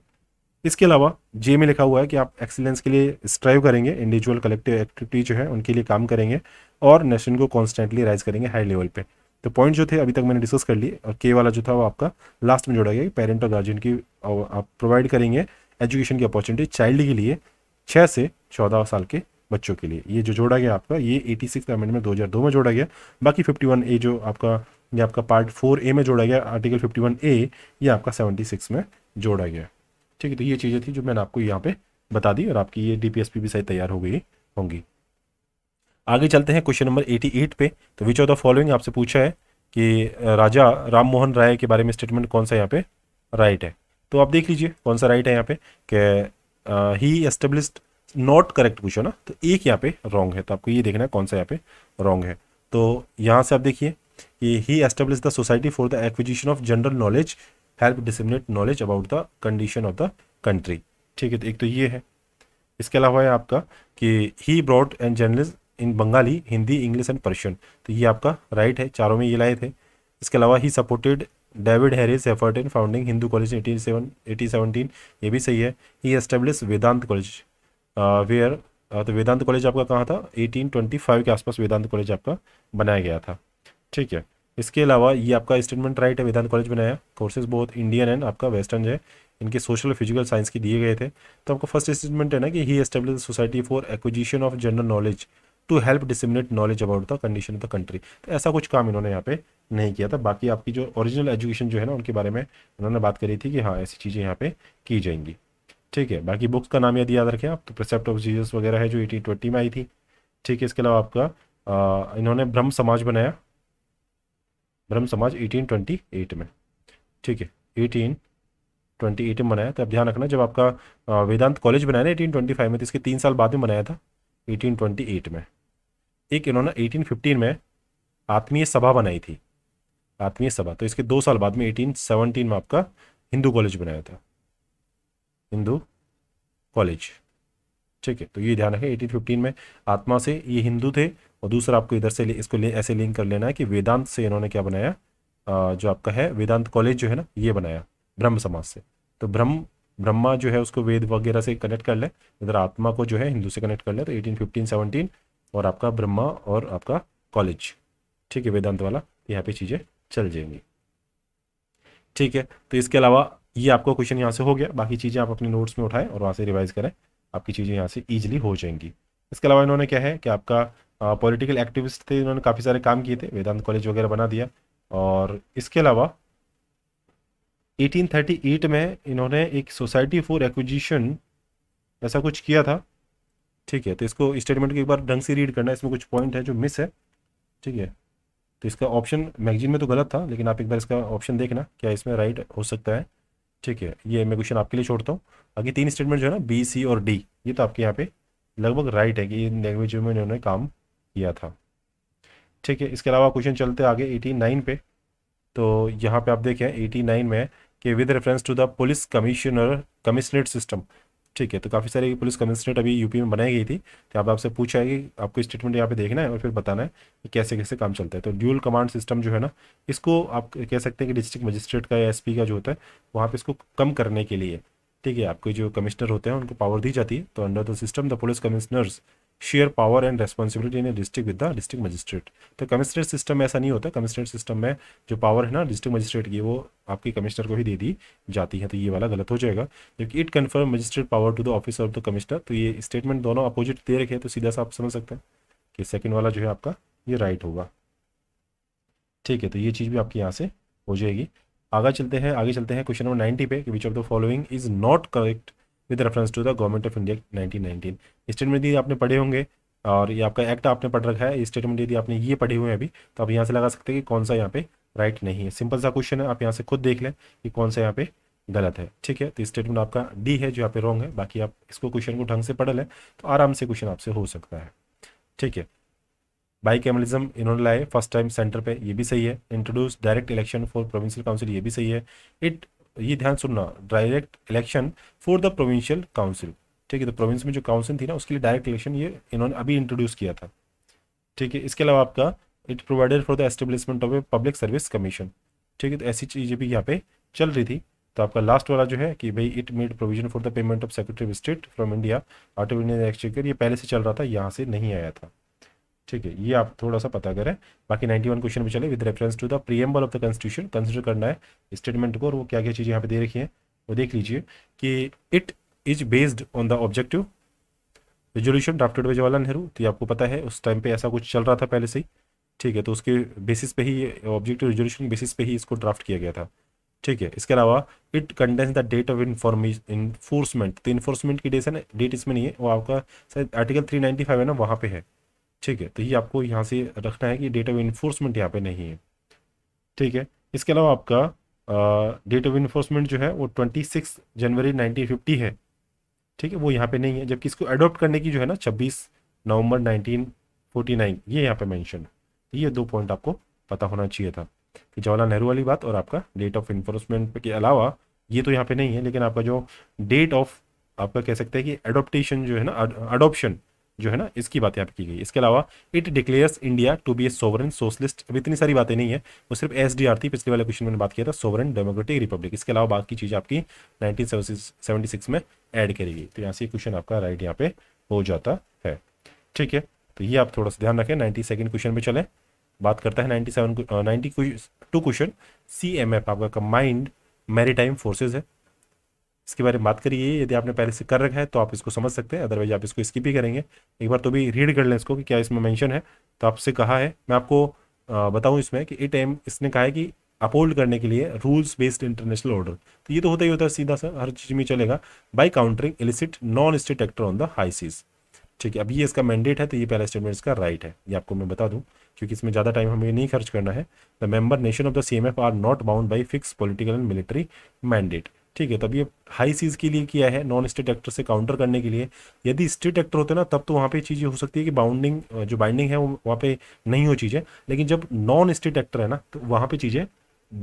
इसके अलावा जे में लिखा हुआ है कि आप एक्सीलेंस के लिए स्ट्राइव करेंगे इंडिविजुअल कलेक्टिव एक्टिविटी जो है उनके लिए काम करेंगे और नेशन को कॉन्स्टेंटली राइज करेंगे हाई लेवल पे तो पॉइंट जो थे अभी तक मैंने डिस्कस कर लिए और के वाला जो था वो आपका लास्ट में जोड़ा गया कि पेरेंट और गार्जियन की आप प्रोवाइड करेंगे एजुकेशन की अपॉर्चुनिटी चाइल्ड के लिए छः से चौदह साल के बच्चों के लिए ये जो जोड़ा गया आपका ये एटी सिक्स अमेंडमेंट दो हज़ार दो में जोड़ा गया बाकी फिफ्टी वन ए जो आपका ये आपका पार्ट फोर ए में जोड़ा गया आर्टिकल फिफ्टी वन ए ये आपका सेवेंटी सिक्स में जोड़ा गया ठीक है तो ये चीज़ें थी जो मैंने आपको यहाँ पे बता दी और आपकी ये डी पी एस पी भी सही तैयार हो गई होंगी आगे चलते हैं क्वेश्चन नंबर 88 पे तो विच ऑफ द फॉलोइंग आपसे पूछा है कि राजा राम मोहन राय के बारे में स्टेटमेंट कौन सा यहाँ पे राइट है तो आप देख लीजिए कौन सा राइट है यहाँ पे कि ही एस्टेब्लिस्ड नॉट करेक्ट पूछो ना तो एक यहाँ पे रॉन्ग है तो आपको ये देखना है कौन सा यहाँ पे रॉन्ग है तो यहाँ से आप देखिए कि he establish the society for the acquisition of general knowledge help disseminate knowledge about the condition of the country ठीक है तो एक तो ये है इसके अलावा है आपका कि he brought and journalist in Bengali Hindi English and Persian तो ये आपका राइट है चारों में ये लाए थे इसके अलावा he supported David Hare's effort in founding Hindu college eighteen seven eighty seventeen ये भी सही है he establish Vedanta college where तो वेदांत कॉलेज आपका कहाँ था एटीन ट्वेंटी फाइव के आसपास वेदांत कॉलेज आपका बनाया गया था ठीक है इसके अलावा ये आपका स्टेटमेंट राइट है वेदांत कॉलेज बनाया कोर्सेज बहुत इंडियन एंड आपका वेस्टर्न है इनके सोशल और फिजिकल साइंस के दिए गए थे तो आपका फर्स्ट स्टेटमेंट है ना कि he establish society for acquisition of general knowledge to help disseminate knowledge about the condition of the country तो ऐसा कुछ काम इन्होंने यहाँ पे नहीं किया था बाकी आपकी जो ओरिजिनल एजुकेशन जो है ना उनके बारे में उन्होंने बात करी थी कि हाँ ऐसी चीज़ें यहाँ पे की जाएंगी ठीक है बाकी बुक्स का नाम यदि याद रखें आप तो प्रसेप्ट ऑफ जीजस वगैरह है जो एटीन ट्वेंटी में आई थी ठीक है इसके अलावा आपका आ, इन्होंने ब्रह्म समाज बनाया ब्रह्म समाज एटीन ट्वेंटी एट में ठीक है एटीन ट्वेंटी एट में बनाया तो अब ध्यान रखना जब आपका वेदांत कॉलेज बनाया ना एटीन ट्वेंटी फाइव में तो इसके तीन साल बाद में बनाया था 1828 में एक इन्होंने 1815 में आत्मीय सभा बनाई थी आत्मीय सभा तो इसके दो साल बाद में 1817 में आपका हिंदू कॉलेज बनाया था हिंदू कॉलेज ठीक है तो ये ध्यान रखें 1815 में आत्मा से ये हिंदू थे और दूसरा आपको इधर से इसको ले ऐसे लिंक कर लेना है कि वेदांत से इन्होंने क्या बनाया आ, जो आपका है वेदांत कॉलेज जो है ना ये बनाया ब्रह्म समाज से तो ब्रह्म ब्रह्मा जो है उसको वेद वगैरह से कनेक्ट कर ले इधर आत्मा को जो है हिंदू से कनेक्ट कर ले तो एटीन फिफ्टीन सेवनटीन और आपका ब्रह्मा और आपका कॉलेज ठीक है वेदांत वाला यहाँ पे चीज़ें चल जाएंगी ठीक है तो इसके अलावा ये आपको क्वेश्चन यहाँ से हो गया बाकी चीज़ें आप अपने नोट्स में उठाएं और वहाँ से रिवाइज करें आपकी चीज़ें यहाँ से ईजिली हो जाएंगी इसके अलावा इन्होंने क्या है कि आपका पॉलिटिकल एक्टिविस्ट थे इन्होंने काफ़ी सारे काम किए थे वेदांत कॉलेज वगैरह बना दिया और इसके अलावा 1838 में इन्होंने एक सोसाइटी फॉर एक्विजिशन ऐसा कुछ किया था ठीक है तो इसको स्टेटमेंट को एक बार ढंग से रीड करना इसमें कुछ पॉइंट है जो मिस है ठीक है तो इसका ऑप्शन मैगजीन में तो गलत था लेकिन आप एक बार इसका ऑप्शन देखना क्या इसमें राइट हो सकता है ठीक है ये मैं क्वेश्चन आपके लिए छोड़ता हूँ आगे तीन स्टेटमेंट जो है ना बी सी और डी ये तो आपके यहाँ पे लगभग राइट है कि इन लैंग्वेज में इन्होंने काम किया था ठीक है इसके अलावा क्वेश्चन चलते आगे एटी नाइन पे तो यहाँ पे आप देखें एटी नाइन में कि with reference to the police commissioner commissionerate system ठीक है तो काफ़ी सारी पुलिस कमिश्नरेट अभी यूपी में बनाई गई थी तो आप आपसे पूछा है कि आपको स्टेटमेंट यहाँ पे देखना है और फिर बताना है कि कैसे कैसे काम चलता है तो ड्यूल कमांड सिस्टम जो है ना इसको आप कह सकते हैं कि डिस्ट्रिक्ट मजिस्ट्रेट का या एस का जो होता है वहाँ पर इसको कम करने के लिए ठीक है आपके जो कमिश्नर होते हैं उनको पावर दी जाती है तो under the system the police commissioners share power and responsibility in district with the district magistrate तो कमिश्नरेट सिस्टम में ऐसा नहीं होता कमिश्नरेट सिस्टम में जो पावर है ना डिस्ट्रिक्ट मजिस्ट्रेट की वो आपके कमिश्नर को ही दे दी जाती है तो ये वाला गलत हो जाएगा जबकि it confirm magistrate power to the office of the commissioner तो ये स्टेटमेंट दोनों अपोजिट दे रखे तो सीधा सा आप समझ सकते हैं कि सेकेंड वाला जो है आपका ये राइट होगा ठीक है तो ये चीज़ भी आपकी यहाँ से हो जाएगी आगे चलते हैं आगे चलते हैं क्वेश्चन नंबर नाइन्टी पे which of the following is not correct with reference to the government of India nineteen statement यदि आपने पढ़े होंगे और ये आपका एक्ट आपने पढ़ रखा है स्टेटमेंट यदि आपने ये पढ़े हुए हैं अभी तो आप यहाँ से लगा सकते हैं कि कौन सा यहाँ पे राइट right नहीं है सिंपल सा क्वेश्चन है आप यहाँ से खुद देख लें कि कौन सा यहाँ पे गलत है ठीक है तो स्टेटमेंट आपका डी है जो यहाँ पे रॉन्ग है बाकी आप इसको क्वेश्चन को ढंग से पढ़ लें तो आराम से क्वेश्चन आपसे हो सकता है ठीक है बाई कैमलिज्म इन्होंने लाए फर्स्ट टाइम सेंटर पे ये भी सही है introduce direct election for provincial council ये भी सही है इट ये ध्यान सुनना direct election for the provincial council ठीक है तो प्रोविंस में जो काउंसिल थी ना उसके लिए डायरेक्ट इलेक्शन ये इन्होंने अभी इंट्रोड्यूस किया था ठीक है इसके अलावा आपका it provided for the establishment of a public service commission ठीक है तो ऐसी चीज़ें भी यहाँ पे चल रही थी तो आपका लास्ट वाला जो है कि भाई it made provision for the payment of secretary of state from India out of Indian ये पहले से चल रहा था यहाँ से नहीं आया था ठीक है ये आप थोड़ा सा पता करें बाकी 91 क्वेश्चन भी चले with reference to the preamble of the constitution consider करना है स्टेटमेंट को और वो क्या क्या चीज़ें यहाँ पे दे रखी है वो देख लीजिए कि it is based on the objective resolution drafted by Jawaharlal Nehru तो ये आपको पता है उस टाइम पे ऐसा कुछ चल रहा था पहले से ही ठीक है तो उसके बेसिस पे ही ऑब्जेक्टिव रेजोल्यूशन बेसिस पे ही इसको ड्राफ्ट किया गया था ठीक है इसके अलावा it contains the date of information enforcement तो इन्फोर्समेंट की डेट है ना डेट इसमें नहीं है वो आपका शायद आर्टिकल थ्री नाइन्टी फाइव है ना वहाँ पे है ठीक है तो ये आपको यहाँ से रखना है कि डेट ऑफ इन्फोर्समेंट यहाँ पे नहीं है ठीक है इसके अलावा आपका डेट ऑफ इन्फोर्समेंट जो है वो ट्वेंटी सिक्स जनवरी नाइनटीन फिफ्टी है ठीक है वो यहाँ पे नहीं है जबकि इसको अडोप्ट करने की जो है ना छब्बीस नवंबर नाइनटीन फोर्टी नाइन ये यहाँ पे मैंशन है तो ये दो पॉइंट आपको पता होना चाहिए था कि जवाहरलाल नेहरू वाली बात और आपका डेट ऑफ इन्फोर्समेंट के अलावा ये तो यहाँ पे नहीं है लेकिन आपका जो डेट ऑफ आपका कह सकते हैं कि एडोप्टेशन जो है ना अडोप्शन जो है ना इसकी बात यहाँ पे की गई इसके अलावा it declares India to be a sovereign socialist अब इतनी सारी बातें नहीं है वो सिर्फ एस डी आर थी पिछले वाले क्वेश्चन में बात किया था सोवरन डेमोक्रेटिक रिपब्लिक इसके अलावा बाकी चीज़ आपकी नाइनटीन सेवेंटी सिक्स में एड करी गई तो यहाँ से क्वेश्चन आपका राइट यहाँ पे हो जाता है ठीक है तो ये आप थोड़ा सा ध्यान रखें नाइन्टी सेकेंड क्वेश्चन पे चलें बात करता है ninety seven ninety two question C M F आपका कंबाइंड मैरीटाइम फोर्सेज है इसके बारे में बात करिए यदि आपने पहले से कर रखा है तो आप इसको समझ सकते हैं अदरवाइज आप इसको स्किप ही करेंगे एक बार तो भी रीड कर लें इसको कि क्या इसमें मेंशन है तो आपसे कहा है मैं आपको बताऊं इसमें कि इट एम इसने कहा है कि अपोल्ड करने के लिए रूल्स बेस्ड इंटरनेशनल ऑर्डर तो ये तो होता ही होता है सीधा सा हर चीज़ में चलेगा by countering illicit non state actor on the high seas ठीक है अब ये इसका मैंडेट है तो ये पहला स्टेटमेंट इसका राइट है ये आपको मैं बता दूं क्योंकि इसमें ज़्यादा टाइम हमें नहीं खर्च करना है the member nation of the C M F are not bound by fix political and military mandate ठीक है तब ये हाई सीज के लिए किया है नॉन स्टेट एक्टर से काउंटर करने के लिए यदि स्टेट एक्टर होते ना तब तो वहाँ पे चीज़ें हो सकती है कि बाउंडिंग जो बाइंडिंग है वो वहाँ पे नहीं हो चीज़ें लेकिन जब नॉन स्टेट एक्टर है ना तो वहाँ पे चीज़ें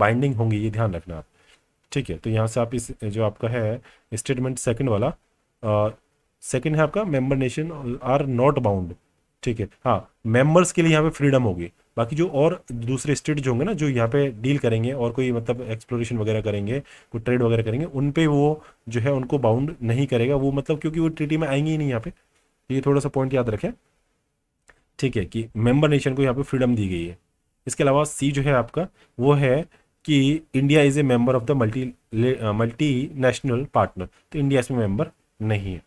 बाइंडिंग होंगी ये ध्यान रखना आप ठीक है तो यहाँ से आप इस जो आपका है स्टेटमेंट सेकेंड वाला सेकेंड है आपका member nation are not bound ठीक है हाँ मेम्बर्स के लिए यहाँ पे फ्रीडम होगी बाकी जो और दूसरे स्टेट जो होंगे ना जो यहाँ पे डील करेंगे और कोई मतलब एक्सप्लोरेशन वगैरह करेंगे कोई ट्रेड वगैरह करेंगे उन पे वो जो है उनको बाउंड नहीं करेगा वो मतलब क्योंकि वो ट्रीटी में आएंगे ही नहीं यहाँ पे तो ये थोड़ा सा पॉइंट याद रखें ठीक है कि मेंबर नेशन को यहाँ पे फ्रीडम दी गई है इसके अलावा सी जो है आपका वो है कि India is a member of the multi multi national partner तो इंडिया इसमें मेंबर नहीं है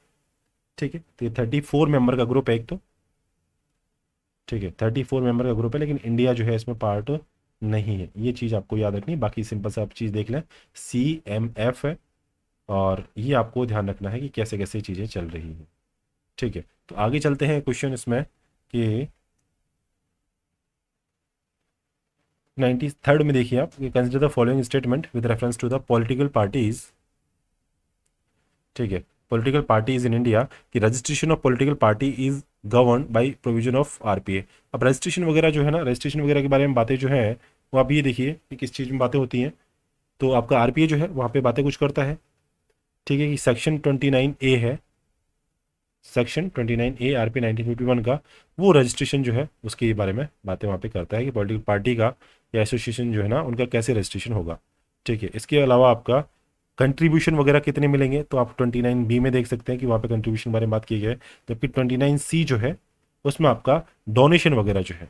ठीक है तो ये थर्टी फोर मेंबर का ग्रुप है एक तो ठीक है थर्टी फोर मेंबर का ग्रुप है लेकिन इंडिया जो है इसमें पार्ट नहीं है ये चीज़ आपको याद रखनी बाकी सिंपल से आप चीज़ देख लें सी एम एफ है और ये आपको ध्यान रखना है कि कैसे कैसे चीज़ें चल रही हैं ठीक है तो आगे चलते हैं क्वेश्चन इसमें कि नाइन्टी थर्ड में देखिए आप consider the following statement with reference to the political parties ठीक है political party is in India कि political party is govern by provision of R P A अब रजिस्ट्रेशन वगैरह जो है ना रजिस्ट्रेशन वगैरह के बारे में बातें जो है वो आप ये देखिए कि किस चीज़ में बातें होती हैं तो आपका आर जो है वहाँ पर बातें कुछ करता है ठीक है कि सेक्शन ट्वेंटी नाइन ए है section twenty nine A R P nineteen fifty one का वो रजिस्ट्रेशन जो है उसके बारे में बातें वहाँ पे करता है कि पॉलिटिकल पार्टी का या एसोसिएशन जो है ना उनका कैसे रजिस्ट्रेशन होगा ठीक है इसके अलावा आपका कंट्रीब्यूशन वगैरह कितने मिलेंगे तो आप 29 बी में देख सकते हैं कि वहाँ पे कंट्रीब्यूशन बारे में बात की गई है जबकि 29 सी जो है उसमें आपका डोनेशन वगैरह जो है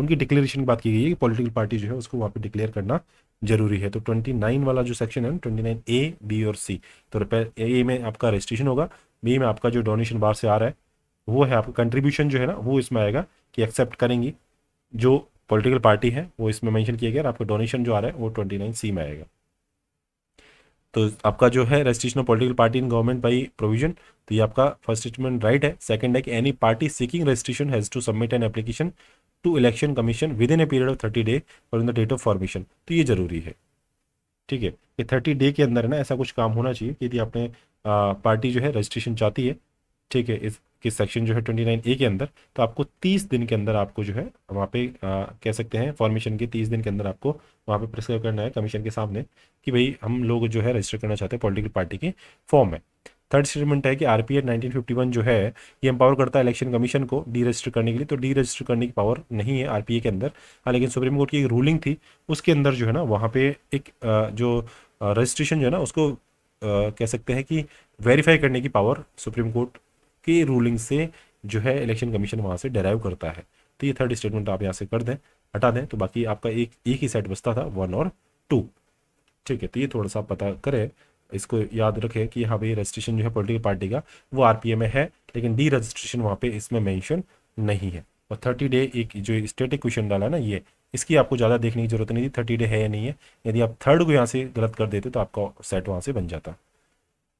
उनकी डिक्लेरेशन की बात की गई है कि पॉलिटिकल पार्टी जो है उसको वहाँ पे डिक्लेयर करना जरूरी है तो 29 वाला जो सेक्शन है ट्वेंटी नाइन ए बी और सी तो ए में आपका रजिस्ट्रेशन होगा बी में आपका जो डोनेशन बाहर से आ रहा है वो है आपका कंट्रीब्यूशन जो है ना वो इसमें आएगा कि एक्सेप्ट करेंगी जो पॉलिटिकल पार्टी है वो इसमें मैंशन किया गया और आपका डोनेशन जो आ रहा है वो ट्वेंटी नाइन सी में आएगा तो आपका जो है restriction of political party in government by provision तो ये आपका फर्स्ट स्टेटमेंट राइट है सेकंड है कि any party seeking registration has to submit an application to election commission within a period of thirty day और in the date of formation तो ये जरूरी है ठीक है कि थर्टी डे के अंदर है ना ऐसा कुछ काम होना चाहिए यदि आपने आ, पार्टी जो है रजिस्ट्रेशन चाहती है ठीक है इस कि सेक्शन जो है ट्वेंटी नाइन ए के अंदर तो आपको तीस दिन के अंदर आपको जो है वहाँ पे आ, कह सकते हैं फॉर्मेशन के तीस दिन के अंदर आपको वहाँ पे प्रिस्क्राइब करना है कमीशन के सामने कि भाई हम लोग जो है रजिस्टर करना चाहते हैं पॉलिटिकल पार्टी के फॉर्म में थर्ड स्टेटमेंट है कि आर पी नाइनटीन जो है ये एम्पावर करता है इलेक्शन कमीशन को डी रजिस्टर करने के लिए तो डी रजिस्टर करने की पावर नहीं है आर के अंदर लेकिन सुप्रीम कोर्ट की एक रूलिंग थी उसके अंदर जो है ना वहाँ पे एक जो रजिस्ट्रेशन जो है ना उसको कह सकते हैं कि वेरीफाई करने की पावर सुप्रीम कोर्ट के रूलिंग से जो है इलेक्शन कमीशन वहाँ से डराइव करता है तो ये थर्ड स्टेटमेंट आप यहाँ से कर दें हटा दें तो बाकी आपका एक एक ही सेट बचता था वन और टू ठीक है तो ये थोड़ा सा पता करें इसको याद रखें कि यहाँ भाई रजिस्ट्रेशन जो है पोलिटिकल पार्टी का वो आरपीए में है लेकिन डी रजिस्ट्रेशन वहाँ पे इसमें मैंशन नहीं है और थर्टी डे एक जो स्टेटिक क्वेश्चन डाला ना ये इसकी आपको ज़्यादा देखने की जरूरत नहीं थी थर्टी डे है या नहीं है यदि आप थर्ड को यहाँ से गलत कर देते तो आपका सेट वहाँ से बन जाता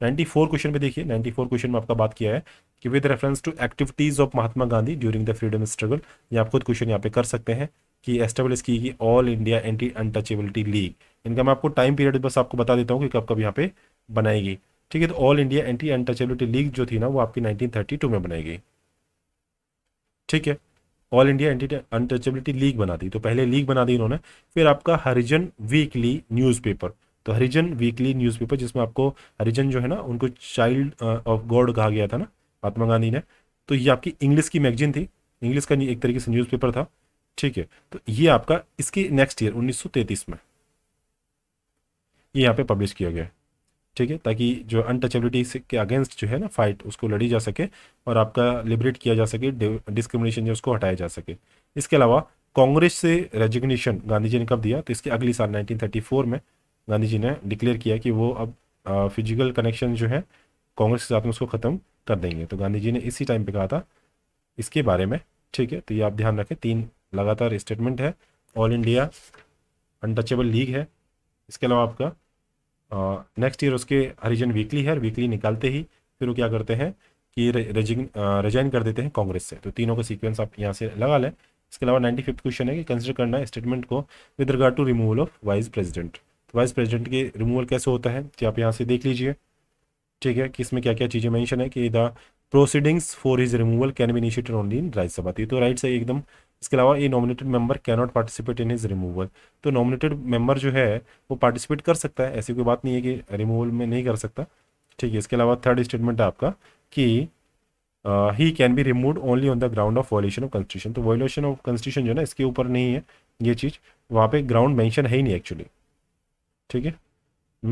फोर क्वेश्चन में देखिए फोर क्वेश्चन में आपका बात किया है कि with reference to activities of Mahatma Gandhi during the freedom struggle ये आप खुद क्वेश्चन यहाँ पे कर सकते हैं कि एस्टेब्लिश की गई all India anti untouchability league इनका मैं आपको टाइम पीरियड बस आपको बता देता हूँ कि कब कब यहाँ पे बनाएगी ठीक है तो all India anti untouchability league जो थी ना वो आपकी टू में बनाई गई ठीक है all India anti untouchability league बना दी तो पहले लीग बना दी इन्होंने फिर आपका हरिजन वीकली न्यूज़पेपर तो हरिजन वीकली न्यूज़पेपर जिसमें आपको हरिजन जो है ना उनको चाइल्ड ऑफ गॉड कहा गया था ना महात्मा गांधी ने तो ये आपकी इंग्लिश की मैगजीन थी इंग्लिश का एक तरीके से न्यूज़पेपर था ठीक है तो ये आपका इसकी नेक्स्ट ईयर 1933 में ये यहाँ पे पब्लिश किया गया ठीक है ताकि जो अनटचेबिलिटी के अगेंस्ट जो है ना फाइट उसको लड़ी जा सके और आपका लिबरेट किया जा सके डिस्क्रिमिनेशन जो उसको हटाया जा सके इसके अलावा कांग्रेस से रेजिग्नेशन गांधी जी ने कब दिया तो इसके अगले साल 1934 में गांधी जी ने डिक्लेयर किया कि वो अब फिजिकल कनेक्शन जो है कांग्रेस के साथ में उसको ख़त्म कर देंगे तो गांधी जी ने इसी टाइम पे कहा था इसके बारे में ठीक है तो ये आप ध्यान रखें तीन लगातार स्टेटमेंट है ऑल इंडिया अनटचेबल लीग है इसके अलावा आपका नेक्स्ट ईयर उसके हरिजन वीकली है वीकली निकालते ही फिर वो क्या करते हैं कि रेजिन रिजाइन कर देते हैं कांग्रेस से तो तीनों का सीक्वेंस आप यहाँ से लगा लें इसके अलावा नाइन्टी फिफ्थ क्वेश्चन है कि कंसिडर करना स्टेटमेंट को with regard to removal of vice president तो वाइस प्रेजिडेंट के रिमूवल कैसे होता है तो आप यहाँ से देख लीजिए ठीक है कि इसमें क्या क्या चीज़ें मैंशन है कि the proceedings for his removal can be initiated only in Rajya Sabha तो राइट से एकदम इसके अलावा ये nominated member can not participate in his removal तो नॉमिनेटेड मेंबर जो है वो पार्टिसिपेट कर सकता है ऐसी कोई बात नहीं है कि रिमूवल में नहीं कर सकता ठीक है इसके अलावा थर्ड स्टेटमेंट है आपका कि he can be remove only on the ground of violation of constitution तो वॉल्यूशन ऑफ कॉन्स्टिट्यूशन जो है ना इसके ऊपर नहीं है ये चीज़ वहाँ पे ग्राउंड मैंशन है ही नहीं एक्चुअली ठीक है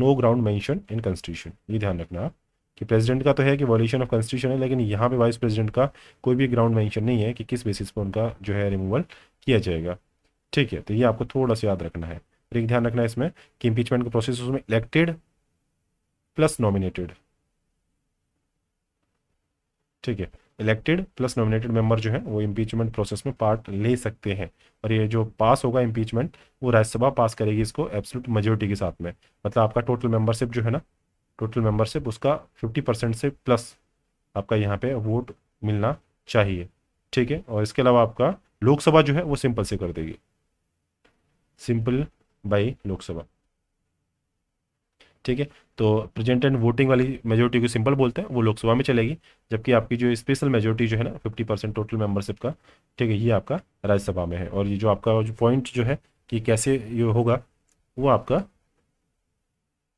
no ground mention in constitution ये ध्यान रखना आप कि प्रेसिडेंट का तो है कि वॉल्यूशन ऑफ कॉन्स्टिट्यूशन है लेकिन यहाँ पे वाइस प्रेसिडेंट का कोई भी ग्राउंड मेंशन नहीं है कि किस बेसिस पर उनका जो है रिमूवल किया जाएगा ठीक है तो ये आपको थोड़ा सा याद रखना है एक ध्यान रखना है इसमें कि इम्पीचमेंट का प्रोसेस उसमें इलेक्टेड प्लस नॉमिनेटेड ठीक है इलेक्टेड प्लस नॉमिनेटेड मेंबर जो है वो इम्पीचमेंट प्रोसेस में पार्ट ले सकते हैं और ये जो पास होगा इम्पीचमेंट वो राज्यसभा पास करेगी इसको एब्सोल्यूट मेजोरिटी के साथ में मतलब आपका टोटल मेंबरशिप जो है ना टोटल मेंबरशिप उसका फिफ्टी परसेंट से प्लस आपका यहाँ पे वोट मिलना चाहिए ठीक है और इसके अलावा आपका लोकसभा जो है वो सिंपल से कर देगी सिंपल बाई लोकसभा ठीक है तो प्रेजेंट एंड वोटिंग वाली मेजोरिटी को सिंपल बोलते हैं वो लोकसभा में चलेगी जबकि आपकी जो स्पेशल मेजोरिटी जो है ना फिफ्टी परसेंट टोटल मेंबरशिप का ठीक है ये आपका राज्यसभा में है और ये जो आपका जो पॉइंट जो है कि कैसे ये होगा वो आपका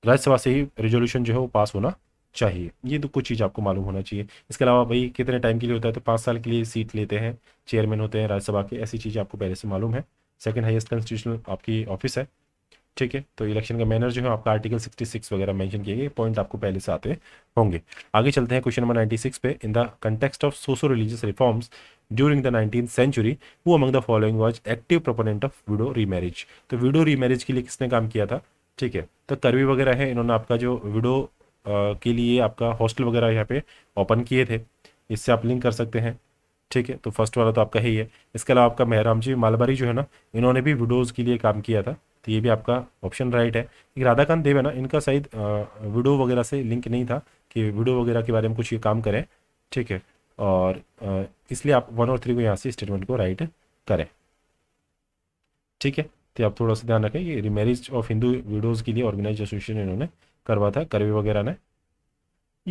राज्यसभा से ही रेजोल्यूशन जो है वो पास होना चाहिए ये तो कुछ चीज़ आपको मालूम होना चाहिए इसके अलावा भाई कितने टाइम के लिए होता है तो पाँच साल के लिए सीट लेते हैं चेयरमैन होते हैं राज्यसभा के ऐसी चीज़ें आपको पहले से मालूम है सेकेंड हाइस्ट कॉन्स्टिट्यूशनल आपकी ऑफिस है ठीक है तो इलेक्शन का मैनर जो है आपका आर्टिकल 66 वगैरह मेंशन किए गए पॉइंट आपको पहले से आते होंगे आगे चलते हैं क्वेश्चन नंबर 96 पे in the context of socio religious reforms during the nineteen century who among the following was active proponent of widow remarriage तो विडो रीमैरिज के लिए किसने काम किया था ठीक है तो करवी वगैरह है इन्होंने आपका जो विडो के लिए आपका हॉस्टल वगैरह यहाँ पे ओपन किए थे इससे आप लिंक कर सकते हैं ठीक है तो फर्स्ट वाला तो आपका ही है इसके अलावा आपका मेहराम जी मालबारी जो है ना इन्होंने भी विडोज़ के लिए काम किया था तो ये भी आपका ऑप्शन राइट है एक राधाकांत देव है ना इनका शायद वीडियो वगैरह से लिंक नहीं था कि वीडियो वगैरह के बारे में कुछ ये काम करें ठीक है और इसलिए आप वन और थ्री को यहाँ से स्टेटमेंट को राइट करें ठीक है तो आप थोड़ा सा ध्यान रखें ये रिमेरिज ऑफ हिंदू वीडियोज़ के लिए ऑर्गेनाइज एसोसिएशन इन्होंने करवा था करवे वगैरह ने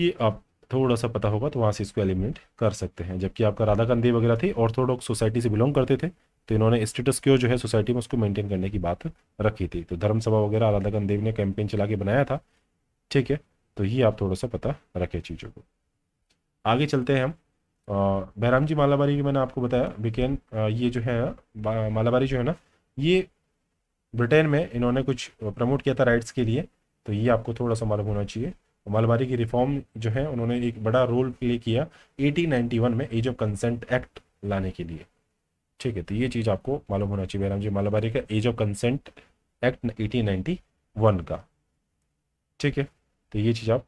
ये आप थोड़ा सा पता होगा तो वहाँ से इसको एलिमिनेट कर सकते हैं जबकि आपका राधाकांत देव वगैरह थे ऑर्थोडॉक्स सोसाइटी से बिलोंग करते थे तो इन्होंने स्टेटस क्यों जो है सोसाइटी में उसको मेंटेन करने की बात रखी थी तो धर्म सभा वगैरह राधाकांत देव ने कैंपेन चला के बनाया था ठीक है तो ये आप थोड़ा सा पता रखें चीज़ों को आगे चलते हैं हम बहराम जी मालाबारी की मैंने आपको बताया बिकेन ये जो है मालाबारी जो है ना ये ब्रिटेन में इन्होंने कुछ प्रमोट किया था राइट्स के लिए तो ये आपको थोड़ा सा मालूम होना चाहिए मालबारी की रिफॉर्म जो है उन्होंने एक बड़ा रोल प्ले किया 1891 में एज ऑफ कंसेंट एक्ट लाने के लिए ठीक है तो ये चीज़ आपको मालूम होना चाहिए बैराम जी मालाबारी का age of consent act eighteen का ठीक है तो ये चीज़ आप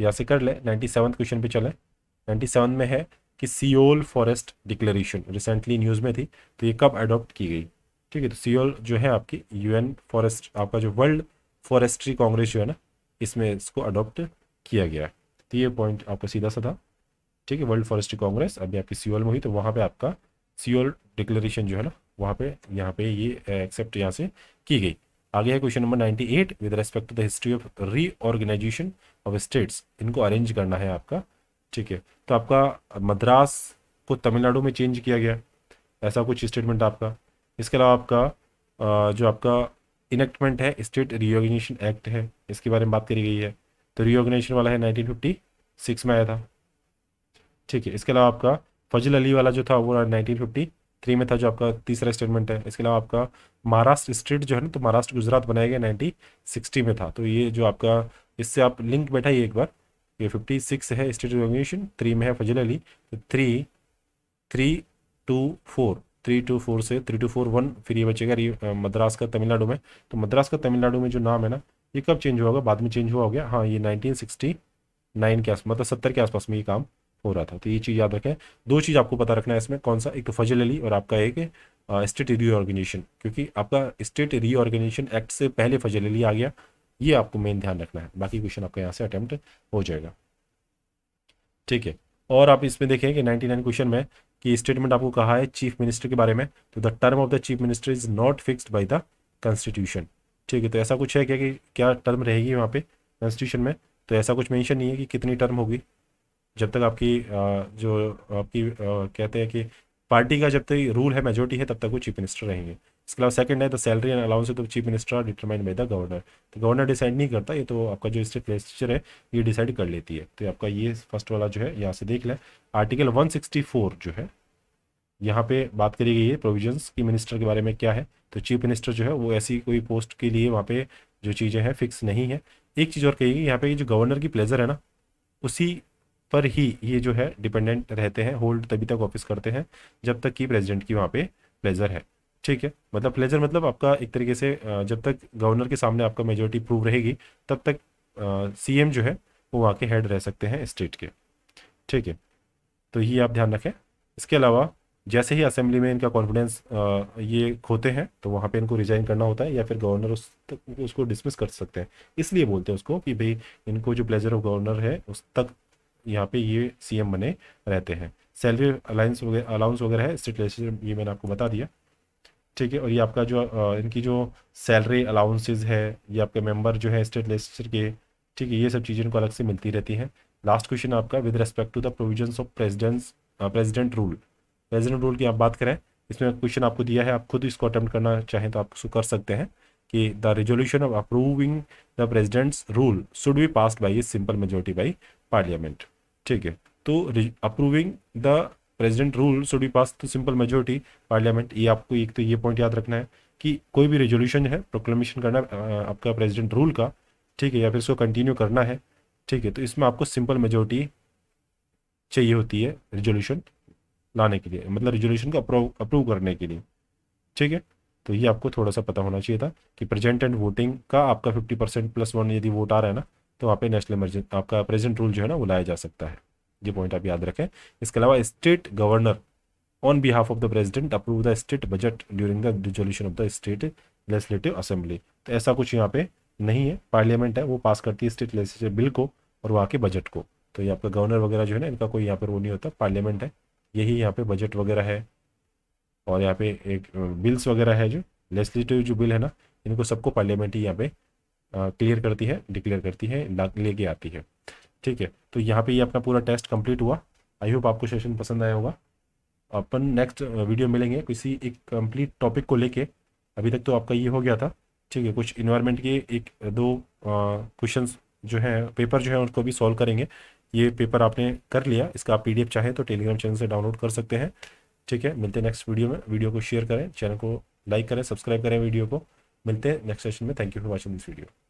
यहाँ से कर लें नाइन्टी सेवन क्वेश्चन पे चलें नाइन्टी सेवन में है कि Seoul forest declaration recently news में थी तो ये कब अडॉप्ट की गई ठीक है तो सियोल जो है आपकी यूएन फॉरेस्ट आपका जो वर्ल्ड फॉरेस्ट्री कांग्रेस जो है ना इसमें इसको अडॉप्ट किया गया तो ये पॉइंट आपका सीधा सा था ठीक है वर्ल्ड फॉरेस्ट्री कांग्रेस अभी आपकी सियोल में हुई तो वहाँ पर आपका सियोल डिक्लेरेशन जो है ना वहाँ पे यहाँ पे ये एक्सेप्ट यहाँ से की गई आगे है question number 98 with respect to the history of reorganisation of states इनको अरेंज करना है आपका ठीक है तो आपका मद्रास को तमिलनाडु में चेंज किया गया ऐसा कुछ स्टेटमेंट आपका इसके अलावा आपका जो आपका इनेक्टमेंट है स्टेट रीऑर्गेनाइजेशन एक्ट है इसके बारे में बात करी गई है तो रीऑर्गेनाइजेशन वाला है सिक्स में आया था ठीक है इसके अलावा आपका फजल अली वाला जो था वो फिफ्टी थ्री में था जो आपका तीसरा स्टेटमेंट है इसके अलावा आपका महाराष्ट्र स्टेट जो है ना तो महाराष्ट्र गुजरात बनाया गया नाइनटीन सिक्सटी में था तो ये जो आपका इससे आप लिंक बैठा ये एक बार ये फिफ्टी सिक्स है स्टेट रिकॉग्निशन थ्री में है फजल अली तो three three two four three two four से थ्री टू फोर वन फिर ये बचेगा मद्रास का तमिलनाडु में तो मद्रास का तमिलनाडु में जो नाम है ना ये कब चेंज हुआ होगा बाद में चेंज हुआ हो गया हाँ ये नाइनटीन सिक्सटी नाइन के आसपास मतलब सत्तर के आसपास में ये काम हो रहा था तो ये चीज़ याद रखें दो चीज़ आपको पता रखना है इसमें कौन सा एक तो फजल अली और आपका एक स्टेट रीऑर्गेनाइजेशन क्योंकि आपका स्टेट रीऑर्गेनाइजेशन एक्ट से पहले फजल अली आ गया ये आपको मेन ध्यान रखना है बाकी क्वेश्चन आपका यहाँ से अटैम्प्ट हो जाएगा ठीक है और आप इसमें देखें कि 99 क्वेश्चन में कि स्टेटमेंट आपको कहा है चीफ मिनिस्टर के बारे में तो the term of the chief minister is not fixed by the constitution ठीक है तो ऐसा कुछ है क्या कि क्या टर्म रहेगी वहाँ पे कॉन्स्टिट्यूशन में तो ऐसा कुछ मेंशन नहीं है कि कितनी टर्म होगी जब तक आपकी जो आपकी कहते हैं कि पार्टी का जब तक रूल है मेजोरिटी है तब तक वो चीफ मिनिस्टर रहेंगे इसके अलावा सेकंड है द सैलरी एंड अलाउंस तो chief minister determine by the governor तो गवर्नर डिसाइड नहीं करता ये तो आपका जो स्टेट लेजिस्टर है ये डिसाइड कर लेती है तो आपका ये फर्स्ट वाला जो है यहाँ से देख लें आर्टिकल 164 जो है यहाँ पे बात करी गई है प्रोविजन की मिनिस्टर के बारे में क्या है तो चीफ मिनिस्टर जो है वो ऐसी कोई पोस्ट के लिए वहाँ पे जो चीज़ें हैं फिक्स नहीं है एक चीज़ और कही गई यहाँ पे जो गवर्नर की प्लेजर है ना उसी पर ही ये जो है डिपेंडेंट रहते हैं होल्ड तभी तक ऑफिस करते हैं जब तक कि प्रेसिडेंट की वहाँ पे प्लेजर है ठीक है मतलब प्लेजर मतलब आपका एक तरीके से जब तक गवर्नर के सामने आपका मेजोरिटी प्रूव रहेगी तब तक सी जो है वो वहाँ के हेड रह सकते हैं स्टेट के ठीक है तो ये आप ध्यान रखें इसके अलावा जैसे ही असेंबली में इनका कॉन्फिडेंस ये खोते हैं तो वहाँ पे इनको रिजाइन करना होता है या फिर गवर्नर उस तक उसको डिसमिस कर सकते हैं इसलिए बोलते हैं उसको कि भाई इनको जो प्लेजर ऑफ गवर्नर है उस तक यहाँ पे ये सीएम बने रहते हैं सैलरी अलाइंस वगैरह अलाउंस वगैरह है स्टेट लेजिस्लेचर ये मैंने आपको बता दिया ठीक है और ये आपका जो इनकी जो सैलरी अलाउंसेज है ये आपके मेंबर जो है स्टेट लेजिस्लेचर के ठीक है ये सब चीज़ें इनको अलग से मिलती रहती हैं लास्ट क्वेश्चन आपका with respect to the provisions of presidents president rule president rule की आप बात करें इसमें क्वेश्चन आपको दिया है आप खुद इसको अटैम्प्ट करना चाहें तो आप उसको कर सकते हैं कि the resolution of approving the president's rule should be passed by a simple majority by parliament ठीक है तो approving the president rule should be pass to simple majority parliament ये आपको एक तो ये पॉइंट याद रखना है कि कोई भी रेजोल्यूशन है प्रोक्लेमेशन करना आपका प्रेजिडेंट रूल का ठीक है या फिर इसको कंटिन्यू करना है ठीक है तो इसमें आपको सिंपल मेजोरिटी चाहिए होती है रेजोल्यूशन लाने के लिए मतलब रेजोल्यूशन को अप्रूव अप्रूव करने के लिए ठीक है तो ये आपको थोड़ा सा पता होना चाहिए था कि प्रेजेंट एंड वोटिंग का आपका फिफ्टी परसेंट प्लस वन यदि वोट आ रहा है ना तो वहाँ पे नेशनल इमरजेंसी आपका प्रेजेंट रूल जो है ना वो लाया जा सकता है ये पॉइंट आप याद रखें इसके अलावा state governor on behalf of the president approve the state budget during the resolution of the state legislative assembly तो ऐसा कुछ यहाँ पे नहीं है पार्लियामेंट है वो पास करती है स्टेट लेजिस्लेटिव बिल को और वहाँ के बजट को तो ये आपका गवर्नर वगैरह जो है ना इनका कोई यहाँ पर वो नहीं होता पार्लियामेंट है यही यहाँ पे बजट वगैरह है और यहाँ पे एक बिल्स वगैरह है जो लेजिस्लेटिव जो बिल है ना इनको सबको पार्लियामेंट ही यहाँ पे क्लियर करती है डिक्लेयर करती है लेके आती है ठीक है तो यहाँ पे ये यह अपना पूरा टेस्ट कंप्लीट हुआ आई होप आपको सेशन पसंद आया होगा अपन नेक्स्ट वीडियो मिलेंगे किसी एक कंप्लीट टॉपिक को लेके अभी तक तो आपका ये हो गया था ठीक है कुछ इन्वायरमेंट के एक दो क्वेश्चंस जो है पेपर जो है उनको भी सॉल्व करेंगे ये पेपर आपने कर लिया इसका आप पीडीएफ चाहे तो टेलीग्राम चैनल से डाउनलोड कर सकते हैं ठीक है मिलते हैं नेक्स्ट वीडियो में वीडियो को शेयर करें चैनल को लाइक करें सब्सक्राइब करें वीडियो को मिलते हैं नेक्स्ट सेशन में thank you for watching this video